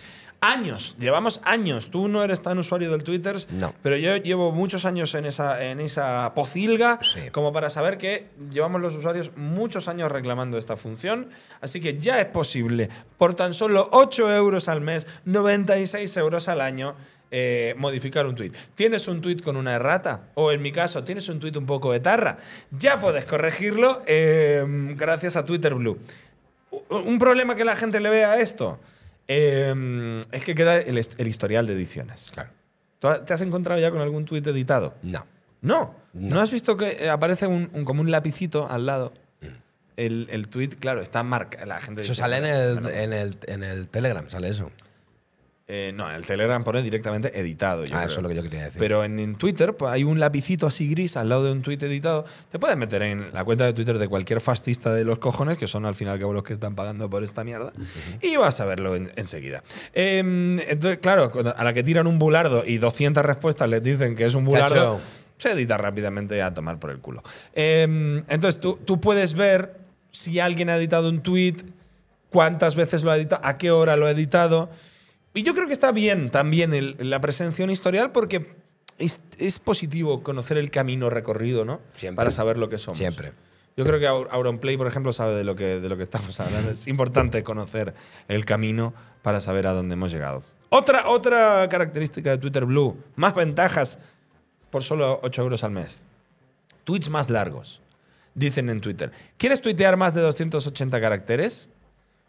años, llevamos años. Tú no eres tan usuario del Twitter, pero yo llevo muchos años en esa, en esa pocilga como para saber que llevamos los usuarios muchos años reclamando esta función. Así que ya es posible, por tan solo 8 euros al mes, 96 euros al año. Eh, modificar un tweet. ¿Tienes un tweet con una errata? O en mi caso, ¿tienes un tweet un poco de etarra? Ya puedes corregirlo eh, gracias a Twitter Blue. Un problema que la gente le vea a esto Em, es que queda el, historial de ediciones. Claro. ¿Te has encontrado ya con algún tuit editado? No. no. No. has visto que eh, aparece un, como un lapicito al lado? Mm. El, el claro, está marca. La gente eso sale en en, el, en el Telegram, sale eso. Eh, no, el Telegram pone directamente editado. ah, eso es lo que yo quería decir. Pero en, Twitter pues, hay un lapicito así gris al lado de un tweet editado. Te puedes meter en la cuenta de Twitter de cualquier fascista de los cojones, que son al final los que están pagando por esta mierda, y vas a verlo enseguida. Em, entonces, claro, a la que tiran un bulardo y 200 respuestas les dicen que es un bulardo, se edita rápidamente a tomar por el culo. Em, entonces, tú, tú puedes ver si alguien ha editado un tweet, cuántas veces lo ha editado, a qué hora lo ha editado. Y yo creo que está bien también la presencia historial porque es, positivo conocer el camino recorrido, ¿no? Siempre. Para saber lo que somos. Siempre. Yo creo que Auronplay, por ejemplo, sabe de lo que, de lo que estamos hablando. Es importante conocer el camino para saber a dónde hemos llegado. Otra, otra característica de Twitter Blue, más ventajas por solo 8 euros al mes. Tweets más largos, dicen en Twitter. ¿Quieres tuitear más de 280 caracteres?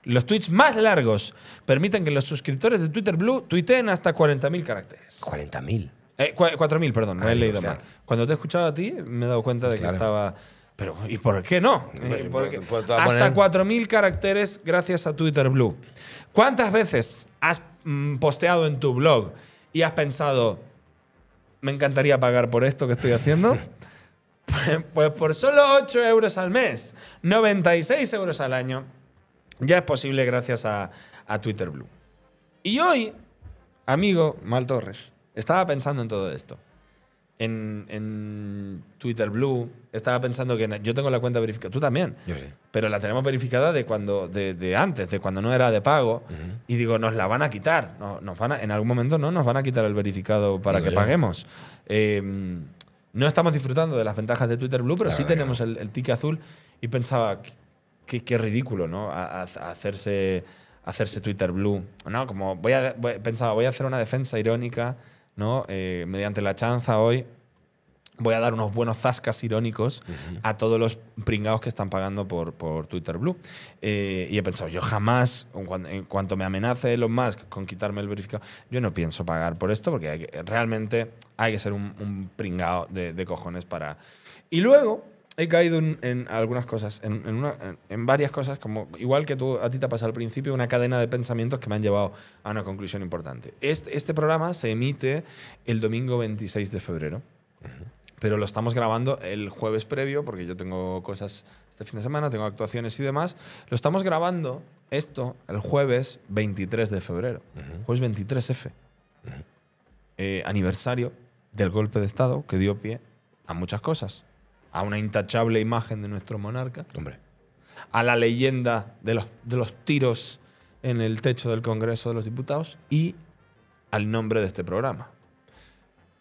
Los tweets más largos permiten que los suscriptores de Twitter Blue tuiteen hasta 40.000 caracteres. ¿40.000? 4.000, eh, perdón, no he ah, leído mal. Cuando te he escuchado a ti, me he dado cuenta de que estaba... Pero, ¿y por qué no? Pues, pues, pues, hasta 4.000 caracteres gracias a Twitter Blue. ¿Cuántas veces has mm, posteado en tu blog y has pensado, me encantaría pagar por esto que estoy haciendo? [LAUGHS] pues por solo 8 euros al mes, 96 euros al año, ya es posible gracias a, Twitter Blue. Y hoy, amigo Mal Torres, estaba pensando en todo esto. En, Twitter Blue, estaba pensando que yo tengo la cuenta verificada, tú también, yo sí. pero la tenemos verificada de cuando de, antes, de cuando no era de pago, y digo, nos la van a quitar, nos van en algún momento no nos van a quitar el verificado para que paguemos. Em, no estamos disfrutando de las ventajas de Twitter Blue, pero sí tenemos el, el, tique azul y pensaba, qué, qué ridículo, ¿no? hacerse, hacerse Twitter Blue. ¿no? Como voy a, voy, pensaba, voy a hacer una defensa irónica, ¿no? Eh, mediante la chanza hoy voy a dar unos buenos zascas irónicos a todos los pringados que están pagando por, por Twitter Blue. Eh, y he pensado, yo jamás, en cuanto me amenace Elon Musk con quitarme el verificado, yo no pienso pagar por esto porque realmente hay que ser un, pringado de, de cojones para... Y luego he caído en, algunas cosas, en, varias cosas, como igual que tú, a ti te pasa pasado al principio, una cadena de pensamientos que me han llevado a una conclusión importante. Este, programa se emite el domingo 26 de febrero, pero lo estamos grabando el jueves previo, porque yo tengo cosas este fin de semana, tengo actuaciones y demás. Lo estamos grabando esto el jueves 23 de febrero, jueves 23F, eh, aniversario del golpe de Estado que dio pie a muchas cosas a una intachable imagen de nuestro monarca. Hombre. A la leyenda de los, los tiros en el techo del Congreso de los Diputados y al nombre de este programa.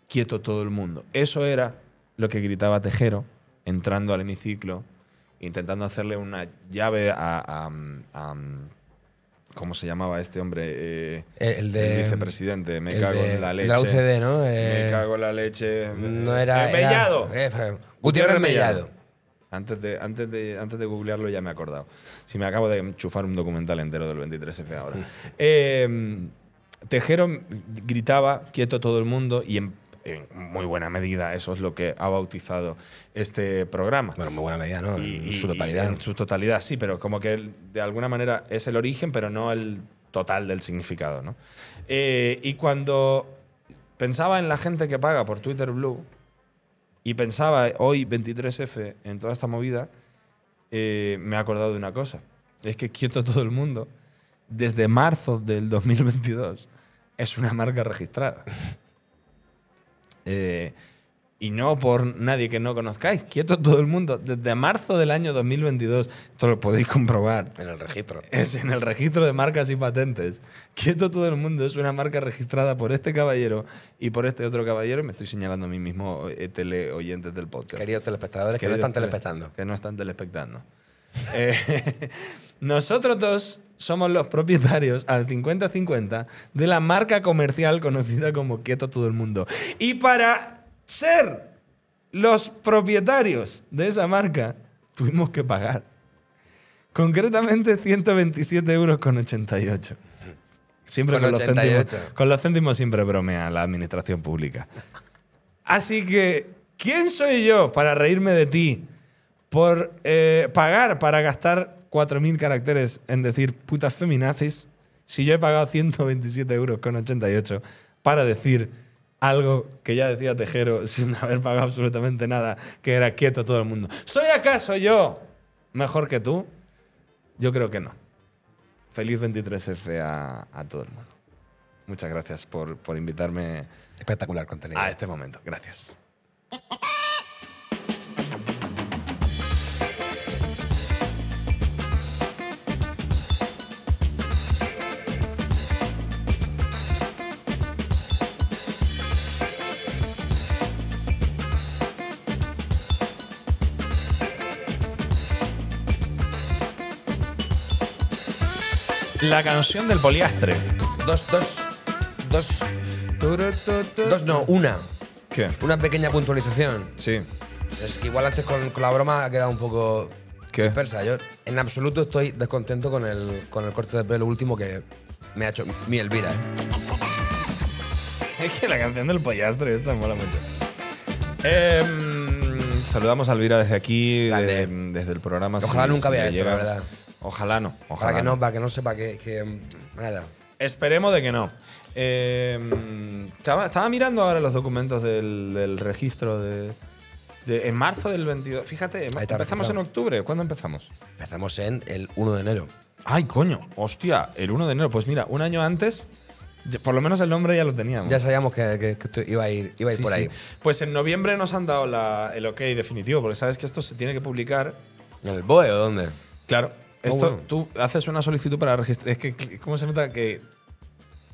Quieto todo el mundo. Eso era lo que gritaba Tejero entrando al hemiciclo, intentando hacerle una llave a, ¿Cómo se llamaba este hombre? Eh, eh, el, de, el vicepresidente. Me cago en la leche. La UCD, ¿no? me eh, cago en la leche. No era. Era, Gutiérrez Mellado. Antes de, antes, de, antes de googlearlo ya me he acordado. Si me acabo de enchufar un documental entero del 23F ahora. eh, Tejero gritaba quieto todo el mundo y en, muy buena medida eso es lo que ha bautizado este programa. Bueno, muy buena medida, ¿no? Y, en su totalidad. en su totalidad, sí, pero como que de alguna manera es el origen, pero no el total del significado, ¿no? Eh, y cuando pensaba en la gente que paga por Twitter Blue, y pensaba eh, hoy, 23F, en toda esta movida, eh, me he acordado de una cosa. Es que Quieto Todo el Mundo, desde marzo del 2022, es una marca registrada. [LAUGHS] Eh, y no por nadie que no conozcáis, quieto todo el mundo, desde marzo del año 2022, esto lo podéis comprobar. En el registro. Es en el registro de marcas y patentes. Quieto todo el mundo es una marca registrada por este caballero y por este otro caballero, me estoy señalando a mí mismo eh, teleoyentes del podcast. Queridos telespectadores que no están telespectando. Que no están telespectando. Eh, [LAUGHS] nosotros dos somos los propietarios al 50-50 de la marca comercial conocida como Quieto todo el mundo. Y para ser los propietarios de esa marca, tuvimos que pagar. Concretamente 127 euros con 88. Siempre con, Los céntimos, con los céntimos siempre bromea la administración pública. Así que, ¿quién soy yo para reírme de ti por eh, pagar para gastar 4.000 caracteres en decir putas feminazis si yo he pagado 127 euros con 88 para decir algo que ya decía Tejero [LAUGHS] sin haber pagado absolutamente nada, que era quieto todo el mundo. ¿Soy acaso yo mejor que tú? Yo creo que no. Feliz 23F a, a todo el mundo. Muchas gracias por, por invitarme. Espectacular contenido. A este momento. Gracias. La canción del poliastre. Dos, dos, dos. Dos, no, una. ¿Qué? Una pequeña puntualización. Sí. igual antes con, la broma ha quedado un poco ¿Qué? dispersa. Yo en absoluto estoy descontento con el, corte de pelo último que me ha hecho mi Elvira. ¿eh? [LAUGHS] Es que la canción del pollastre esta mola mucho. Em, saludamos a Elvira desde aquí, em, desde, el programa. Ojalá nunca vea esto, la verdad. Ojalá no. Ojalá para que no, para que no sepa que, mm, nada. Esperemos de que no. Em, estaba, mirando ahora los documentos del, registro de, En marzo del 22. Fíjate, empezamos en octubre. ¿Cuándo empezamos? Empezamos en el 1 de enero. ¡Ay, coño! ¡Hostia! El 1 de enero. Pues mira, un año antes. Por lo menos el nombre ya lo teníamos. Ya sabíamos que, iba a ir, por ahí. Pues en noviembre nos han dado el ok definitivo, porque sabes que esto se tiene que publicar. ¿En el BOE o dónde? Claro. Oh, Esto, tú haces una solicitud para registrar. Es que, ¿cómo se nota que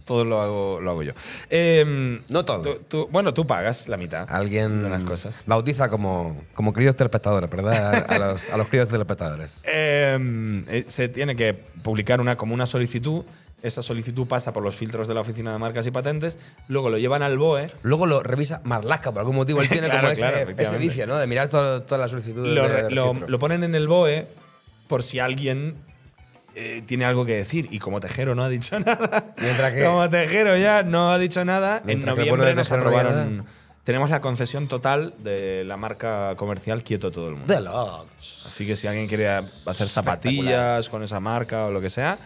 todo lo hago, lo hago yo? Em, no todo. bueno, tú pagas la mitad Alguien de las cosas. Bautiza como, como críos telespectadores, ¿verdad? a, los, a los críos telespectadores. [LAUGHS] Em, eh, se tiene que publicar una, como una solicitud esa solicitud pasa por los filtros de la Oficina de Marcas y Patentes, luego lo llevan al BOE. Luego lo revisa Marlaska, por algún motivo él tiene [LAUGHS] como ese, vicio, ¿no? De mirar todas las solicitudes. lo, lo, ponen en el BOE, por si alguien eh, tiene algo que decir. Y como Tejero no ha dicho [LAUGHS] nada. Mientras que, como Tejero ya no ha dicho nada, en noviembre nos aprobaron. tenemos la concesión total de la marca comercial Quieto Todo el Mundo. Deluxe. Así que si alguien quiere hacer zapatillas con esa marca o lo que sea,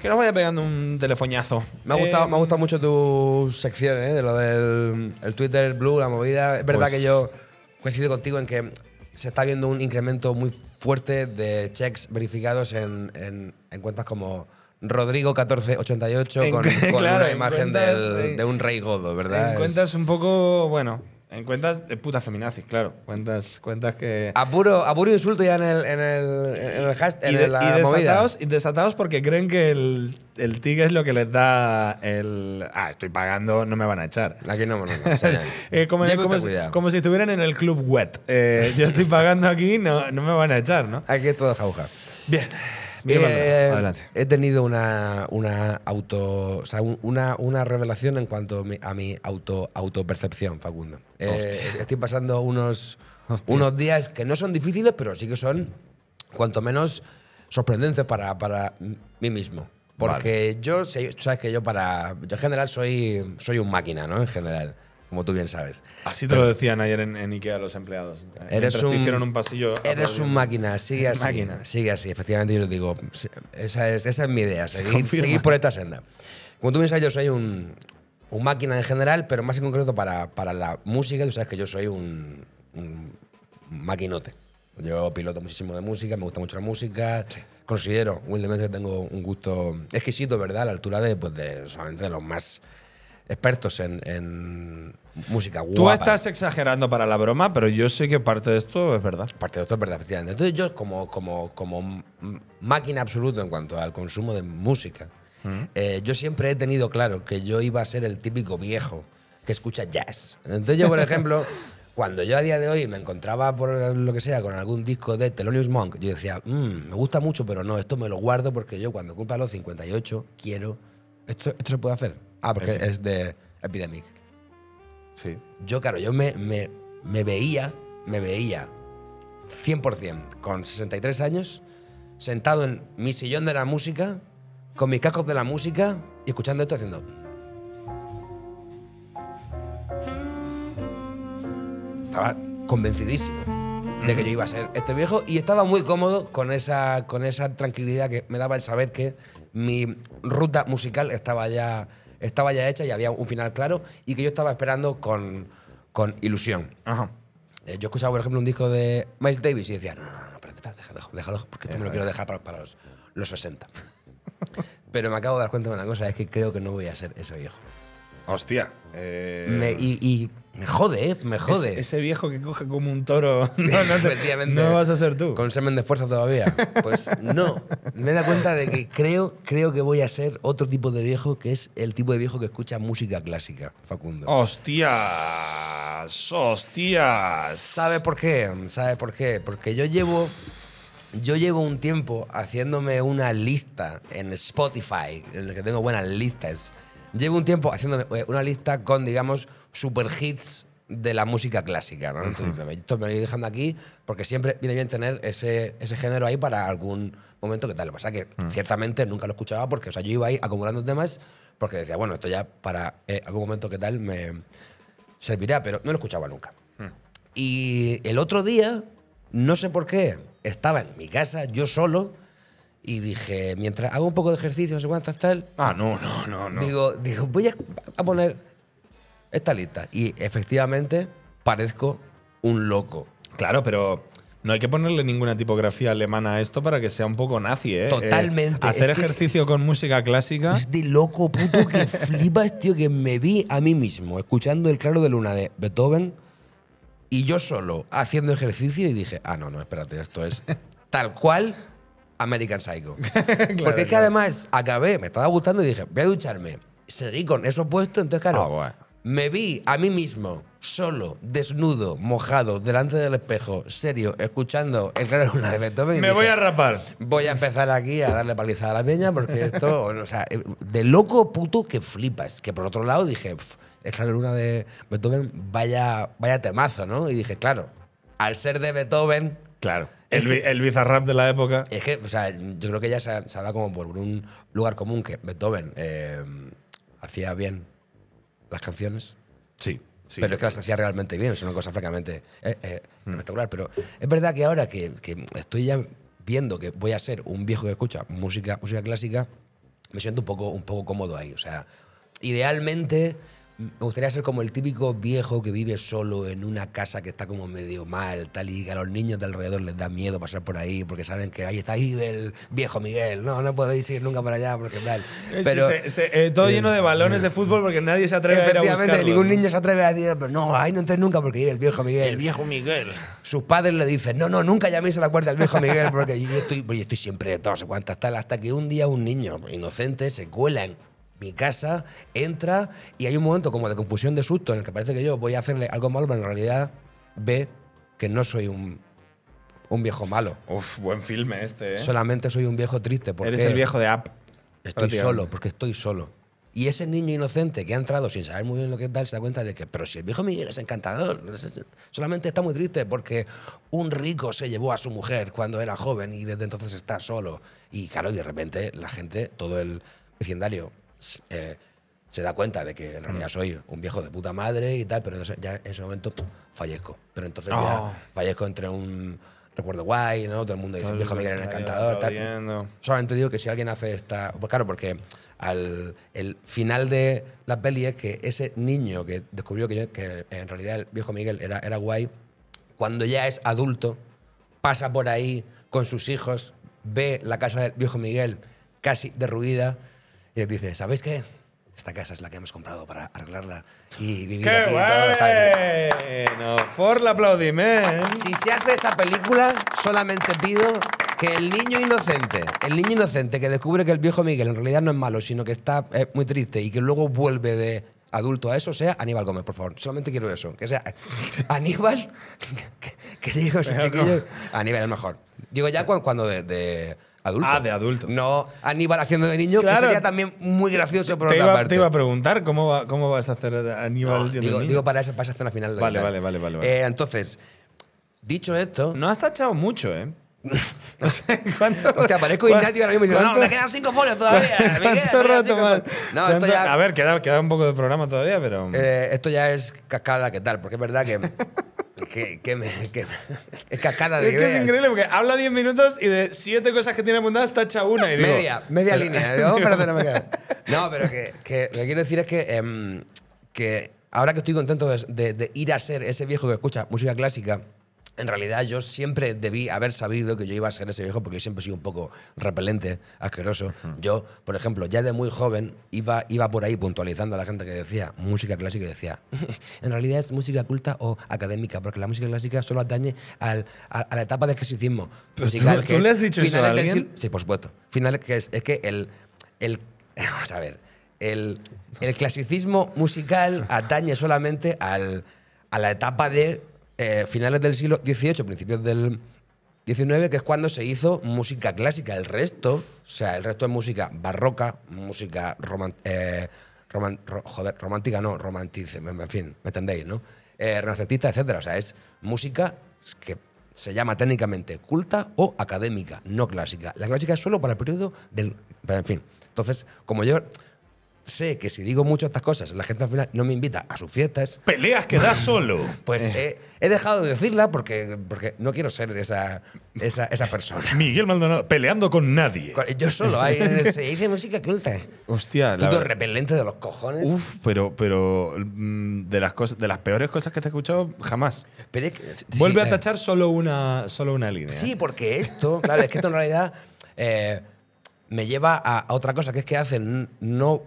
que nos vaya pegando un telefoñazo. Me ha eh, gustado, me ha gustado mucho tu sección, eh, de lo del el Twitter Blue, la movida. Es verdad pues que yo coincido contigo en que se está viendo un incremento muy fuerte de checks verificados en, cuentas como Rodrigo1488 con, [LAUGHS] una imagen de un rey godo, ¿verdad? En cuentas un poco, bueno, en cuentas de eh, putas feminazis, claro. Cuentas, cuentas que. Apuro puro, insulto ya en el, en hashtag. Y, desatados, y, desatados, porque creen que el, el es lo que les da el. Ah, estoy pagando, no me van a echar. Aquí no, no, [LAUGHS] eh, como, si, estuvieran en el club wet. Eh, yo estoy pagando aquí, no, no me van a echar, ¿no? Aquí es todo jauja. Bien. Eh, he tenido una, una auto. una, revelación en cuanto a mi auto, autopercepción, Facundo. Eh, estoy pasando unos, unos días que no son difíciles, pero sí que son, cuanto menos, sorprendentes para, para mí mismo. Porque yo, sabes que yo para. en general soy, soy un máquina, ¿no? En general como tú bien sabes. Así te lo decían ayer en, Ikea los empleados. Eres un, hicieron un pasillo. Eres un máquina, sigue así. Sigue así, efectivamente yo les digo. Esa es, esa es mi idea, seguir, por esta senda. Como tú bien sabes, yo soy un, un máquina en general, pero más en concreto para, para, la música, tú sabes que yo soy un, un maquinote. Yo piloto muchísimo de música, me gusta mucho la música. Considero, humildemente, que tengo un gusto exquisito, ¿verdad? A la altura de, pues, de solamente de los más expertos en, en, Música Tú estás exagerando para la broma, pero yo sé que parte de esto es verdad. Parte de esto es verdad, efectivamente. Entonces yo como, como, como máquina absoluta en cuanto al consumo de música, mm. eh, yo siempre he tenido claro que yo iba a ser el típico viejo que escucha jazz. Entonces yo, por ejemplo, [LAUGHS] cuando yo a día de hoy me encontraba por lo que sea con algún disco de Thelonious Monk, yo decía, mm, me gusta mucho, pero no, esto me lo guardo porque yo cuando cumpla los 58 quiero... Esto, esto se puede hacer. Ah, porque es de Epidemic. Yo, claro, yo me, me veía, me veía 100%, con 63 años, sentado en mi sillón de la música, con mis cascos de la música y escuchando esto haciendo. Estaba convencidísimo de que yo iba a ser este viejo y estaba muy cómodo con esa, con esa tranquilidad que me daba el saber que mi ruta musical estaba ya estaba ya hecha y había un final claro y que yo estaba esperando con, ilusión. Yo he eh, yo escuchaba, por ejemplo, un disco de Miles Davis y decía, no, no, no, no déjalo, déjalo, porque esto me lo quiero dejar para, los, los 60. [LAUGHS] Pero me acabo de dar cuenta de una cosa, es que creo que no voy a ser ese viejo. Hostia. Eh, me, y, me jode, eh, Me jode. ese viejo que coge como un toro. [LAUGHS] No, no, [LAUGHS] no vas a ser tú. Con semen de fuerza todavía. Pues no. Me da cuenta de que creo, creo que voy a ser otro tipo de viejo que es el tipo de viejo que escucha música clásica, Facundo. ¡Hostias! ¡Hostias! ¿Sabe por qué? ¿Sabe por qué? Porque yo llevo. Yo llevo un tiempo haciéndome una lista en Spotify, en el que tengo buenas listas llevo un tiempo haciendo eh, una lista con, digamos, super hits de la música clásica, ¿no? Entonces, esto me voy dejando aquí porque siempre viene bien tener ese, ese género ahí para algún momento que tal. Lo que pasa que mm. ciertamente nunca lo escuchaba porque, o sea, yo iba ahí acumulando temas porque decía, bueno, esto ya para eh, algún momento que tal me servirá, pero no lo escuchaba nunca. Mm. Y el otro día, no sé por qué, estaba en mi casa yo solo y dije, mientras hago un poco de ejercicio, no sé cuántas tal. Ah, no, no, no, no. Digo, digo voy a, poner esta lista. Y efectivamente, parezco un loco. Claro, pero no hay que ponerle ninguna tipografía alemana a esto para que sea un poco nazi, ¿eh? Totalmente. Eh, hacer ejercicio con música clásica. Es de loco, puto, que [LAUGHS] flipas, tío, que me vi a mí mismo escuchando el claro de luna de Beethoven y yo solo haciendo ejercicio y dije, ah, no, no, espérate, esto es [LAUGHS] tal cual American Psycho. [LAUGHS] Porque es que además acabé, me estaba gustando y dije, voy a ducharme. Seguí con eso puesto, entonces claro, ah, me vi a mí mismo, solo, desnudo, mojado, delante del espejo, serio, escuchando el claro de Beethoven. me voy a rapar. Voy a empezar aquí a darle paliza a la peña porque esto, [LAUGHS] o sea, de loco puto que flipas. Que por otro lado dije, es la luna de Beethoven, vaya, vaya temazo, ¿no? Y dije, claro, al ser de Beethoven, claro el, el bizarrap de la época. Es que, o sea, yo creo que ya se ha, dado como por un lugar común que Beethoven eh, hacía bien las canciones. Sí. Sí, pero es que las hacía realmente bien, es una cosa francamente eh, eh, mm. espectacular. Pero es verdad que ahora que, estoy ya viendo que voy a ser un viejo que escucha música, música clásica, me siento un poco, un poco cómodo ahí. O sea, idealmente me gustaría ser como el típico viejo que vive solo en una casa que está como medio mal, tal, y que a los niños de alrededor les da miedo pasar por ahí porque saben que ahí está ahí el viejo Miguel, no, no podéis ir nunca para allá porque tal. Eh, pero, eh, todo eh, lleno de balones de fútbol porque nadie se atreve a ir a ningún niño se atreve a decir, pero no, ahí no entres nunca porque vive el viejo Miguel. El viejo Miguel. Sus padres le dicen, no, no, nunca llaméis a la puerta al viejo Miguel porque yo estoy, yo estoy siempre de todas cuantas tal, hasta que un día un niño inocente se cuela en mi casa, entra y hay un momento como de confusión, de susto, en el que parece que yo voy a hacerle algo malo, pero en realidad ve que no soy un, un viejo malo. Uf, buen filme este, ¿eh? Solamente soy un viejo triste. Porque Eres el viejo de App. Estoy solo, porque estoy solo. Y ese niño inocente que ha entrado sin saber muy bien lo que es tal se da cuenta de que, pero si el viejo Miguel es encantador, solamente está muy triste porque un rico se llevó a su mujer cuando era joven y desde entonces está solo. Y claro, y de repente la gente, todo el vecindario eh, se da cuenta de que en realidad mm. soy un viejo de puta madre y tal, pero ya en ese momento fallezco. Pero entonces ya oh. fallezco entre un recuerdo guay, ¿no? Todo el mundo dice, viejo Miguel era encantador, Solamente digo que si alguien hace esta... Pues claro, porque al el final de la peli es que ese niño que descubrió que, en realidad el viejo Miguel era, era guay, cuando ya es adulto, pasa por ahí con sus hijos, ve la casa del viejo Miguel casi derruida, y dice, ¿sabéis qué? Esta casa es la que hemos comprado para arreglarla y vivir ¡Qué aquí. bueno! ¡Por la aplaudiment! Si se hace esa película, solamente pido que el niño inocente, el niño inocente que descubre que el viejo Miguel en realidad no es malo, sino que está eh, muy triste y que luego vuelve de adulto a eso sea Aníbal Gómez, por favor. Solamente quiero eso. Que sea [LAUGHS] Aníbal, [LAUGHS] que, que digo, su chiquillo. Aníbal es mejor. Digo, ya cuando, cuando de Ah, de adulto. No Aníbal haciendo de niño, que sería también muy gracioso por te otra iba, parte. Te iba a preguntar cómo, cómo vas a hacer Aníbal haciendo digo, niño? digo, para eso pasación a hacer la final. De vale, vale, vale, vale, vale. Eh, entonces, dicho esto… No has tachado mucho, ¿eh? [LAUGHS] [LAUGHS] no sé cuánto. Hostia, aparezco ahora me dice, no, me quedan cinco folios todavía. [LAUGHS] rato más? No, a ver, queda, queda, un poco de programa todavía, pero. Eh, esto ya es cascada, ¿qué tal? Porque es verdad que que, que, me, que es que Es que es increíble porque habla 10 minutos y de 7 cosas que tiene apuntadas tacha una y digo, media, media línea. no oh, [LAUGHS] No, pero que, que lo que quiero decir es que, em, que ahora que estoy contento de ir a ser ese viejo que escucha música clásica en realidad yo siempre debí haber sabido que yo iba a ser ese viejo porque yo siempre he sido un poco repelente, asqueroso. Yo, por ejemplo, ya de muy joven iba, iba por ahí puntualizando a la gente que decía música clásica y decía, [LAUGHS] en realidad es música culta o académica, porque la música clásica solo atañe al, a, la etapa de clasicismo ¿Tú, le has dicho eso a alguien? sí, por supuesto. Final, que es, que el, el... [LAUGHS] Vamos a ver. El, el clasicismo musical atañe solamente al, a la etapa de eh, finales del siglo XVIII, principios del XIX, que es cuando se hizo música clásica. El resto, o sea, el resto es música barroca, música eh, romántica, no, romantice, en fin, ¿me entendéis, no? Eh, renacentista, etcétera. O sea, es música que se llama técnicamente culta o académica, no clásica. La clásica es solo para el periodo del... en fin, entonces, como yo sé que si digo mucho estas cosas, la gente al final no me invita a sus fiestas. Peleas que solo. [LAUGHS] Pues eh. Eh, he, dejado de decirla porque, porque no quiero ser esa, esa, persona. Miguel Maldonado, peleando con nadie. Yo solo, hay, eh, se dice música culta. Hostia, Puto repelente de los cojones. Uf, pero, pero mm, de, las cosas, de las peores cosas que te he escuchado, jamás. Vuelve a tachar solo, una, solo una línea. Sí, porque esto, claro, es que esto en realidad. me lleva a, otra cosa, que es que hacen no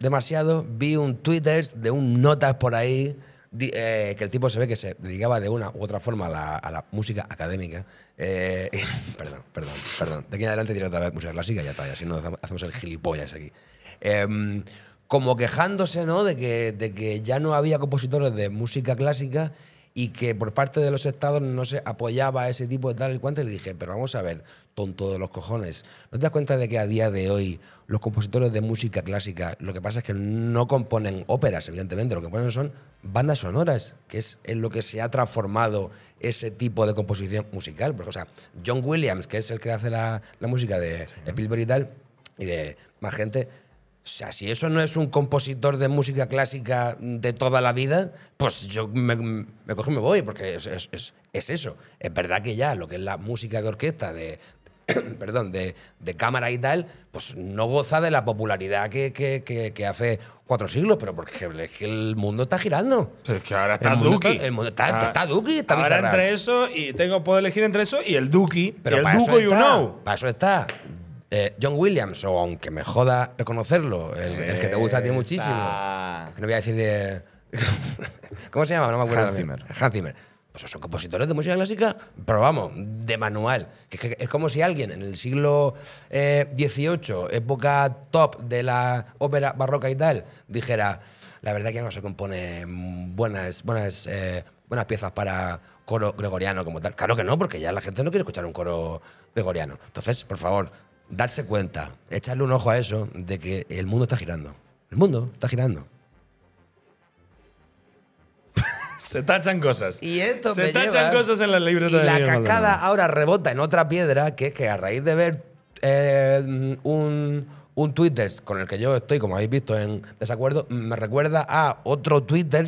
demasiado. Vi un Twitter de un Notas por ahí, eh, que el tipo se ve que se dedicaba de una u otra forma a la, música académica. Eh, [LAUGHS] perdón, perdón, perdón. De aquí en adelante tiene otra vez música clásica, ya está, ya si no hacemos el gilipollas aquí. Em, como quejándose, ¿no? De que, de que ya no había compositores de música clásica y que por parte de los estados no se apoyaba ese tipo de tal y cuánto, Y le dije, pero vamos a ver, tonto de los cojones, ¿no te das cuenta de que a día de hoy los compositores de música clásica lo que pasa es que no componen óperas, evidentemente, lo que ponen son bandas sonoras, que es en lo que se ha transformado ese tipo de composición musical? Porque, o sea, John Williams, que es el que hace la, la música de Spielberg y tal, y de más gente o sea, si eso no es un compositor de música clásica de toda la vida, pues yo me, me cojo y me voy, porque es, eso. Es verdad que ya lo que es la música de orquesta, de, [COUGHS] perdón, de, cámara y tal, pues no goza de la popularidad que, hace cuatro siglos, pero porque es que el mundo está girando. es que ahora ah, está Duki. está, está Duki. ahora entre eso, y tengo puedo elegir entre eso y el Duki. Pero el Duco, Para eso está. Eh, John Williams, o aunque me joda reconocerlo, el, que te gusta a ti muchísimo. Que no voy a decir. [LAUGHS] ¿Cómo se llama? No me acuerdo. Hans Zimmer. Hans Zimmer. Pues son compositores de música clásica, pero vamos, de manual. es, como si alguien en el siglo XVIII, eh, época top de la ópera barroca y tal, dijera: La verdad que no se compone buenas, buenas eh, buenas piezas para coro gregoriano como tal. Claro que no, porque ya la gente no quiere escuchar un coro gregoriano. Entonces, por favor, darse cuenta, echarle un ojo a eso, de que el mundo está girando. El mundo está girando. [LAUGHS] Se tachan cosas. Y esto Se tachan cosas en la libros de Y la cascada ahora rebota en otra piedra, que es que a raíz de ver eh, un, un Twitter con el que yo estoy, como habéis visto, en desacuerdo, me recuerda a otro Twitter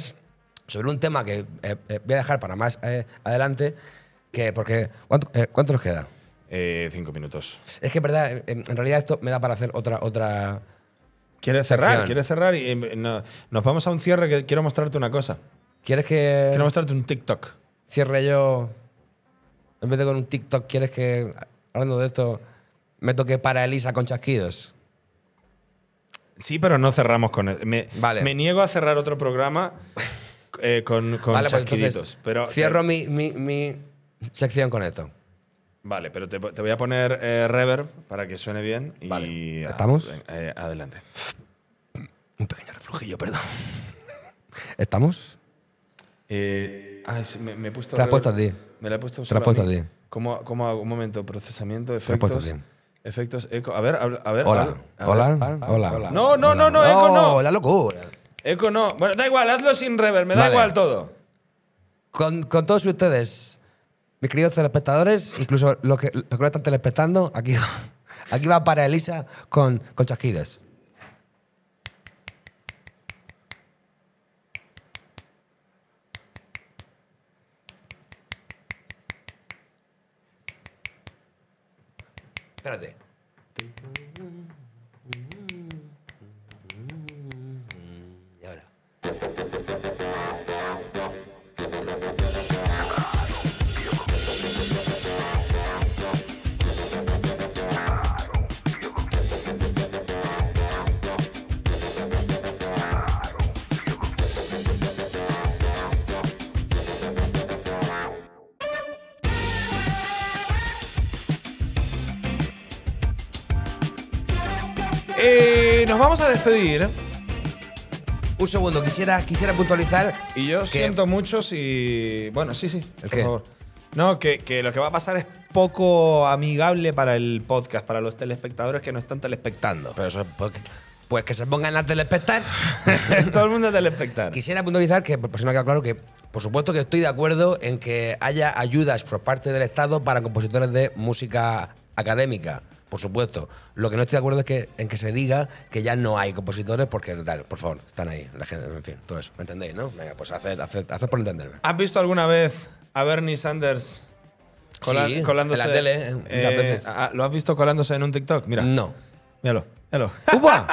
sobre un tema que eh, eh, voy a dejar para más adelante. Que porque, cuánto nos queda? Eh, cinco minutos. Es que, verdad, eh, en realidad esto me da para hacer otra. otra ¿Quieres cerrar? ¿Quieres cerrar? Y, eh, nos vamos a un cierre que quiero mostrarte una cosa. ¿Quieres que.? Quiero mostrarte un TikTok. Cierre yo. En vez de con un TikTok, ¿quieres que, hablando de esto, me toque para Elisa con chasquidos? Sí, pero no cerramos con Me, vale. me niego a cerrar otro programa con, con pues pero, cierro mi, mi, mi sección con esto. Vale, pero te, te voy a poner eh, reverb para que suene bien. vale. ¿Estamos? Eh, adelante. Un pequeño reflujillo, perdón. ¿Estamos? Eh, ah, me, he puesto. Te he puesto a ti. Me la he puesto. a ¿Cómo, hago? Un momento, procesamiento, efectos. Efectos, eco. A ver, a ver. Hola. A ver. Hola. Hola. No, no, no, no, eco no. la locura. Eco no. Bueno, da igual, hazlo sin reverb, me da igual todo. Con, con todos ustedes. Mis queridos telespectadores, incluso los que, que no están telespectando, aquí, aquí va para Elisa con, con chasquides. Espérate. nos vamos a despedir. Un segundo, quisiera, quisiera puntualizar. Y yo siento mucho si. Bueno, sí, sí, por favor. No, que, lo que va a pasar es poco amigable para el podcast, para los telespectadores que no están telespectando. Pero Pues que se pongan a telespectar. [LAUGHS] Todo el mundo a telespectar. Quisiera puntualizar que, por si no ha quedado claro, que por supuesto que estoy de acuerdo en que haya ayudas por parte del Estado para compositores de música académica por supuesto. Lo que no estoy de acuerdo es que en que se diga que ya no hay compositores, porque tal, por favor, están ahí, la gente, en fin, todo eso. ¿Me entendéis, no? Venga, pues haced, por entenderme. ¿Has visto alguna vez a Bernie Sanders colándose? En la tele, eh, eh, ah, ah, ¿Lo has visto colándose en un TikTok? Mira. No. Míralo, míralo. ¡Upa!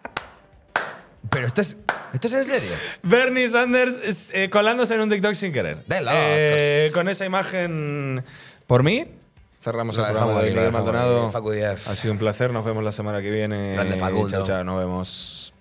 [LAUGHS] Pero esto es. en serio? Bernie Sanders eh, colándose en un TikTok sin querer. De con esa imagen. Por mí, Cerramos el programa de Miguel Maldonado. Ha sido un placer. Nos vemos la semana que viene. Grande Nos vemos.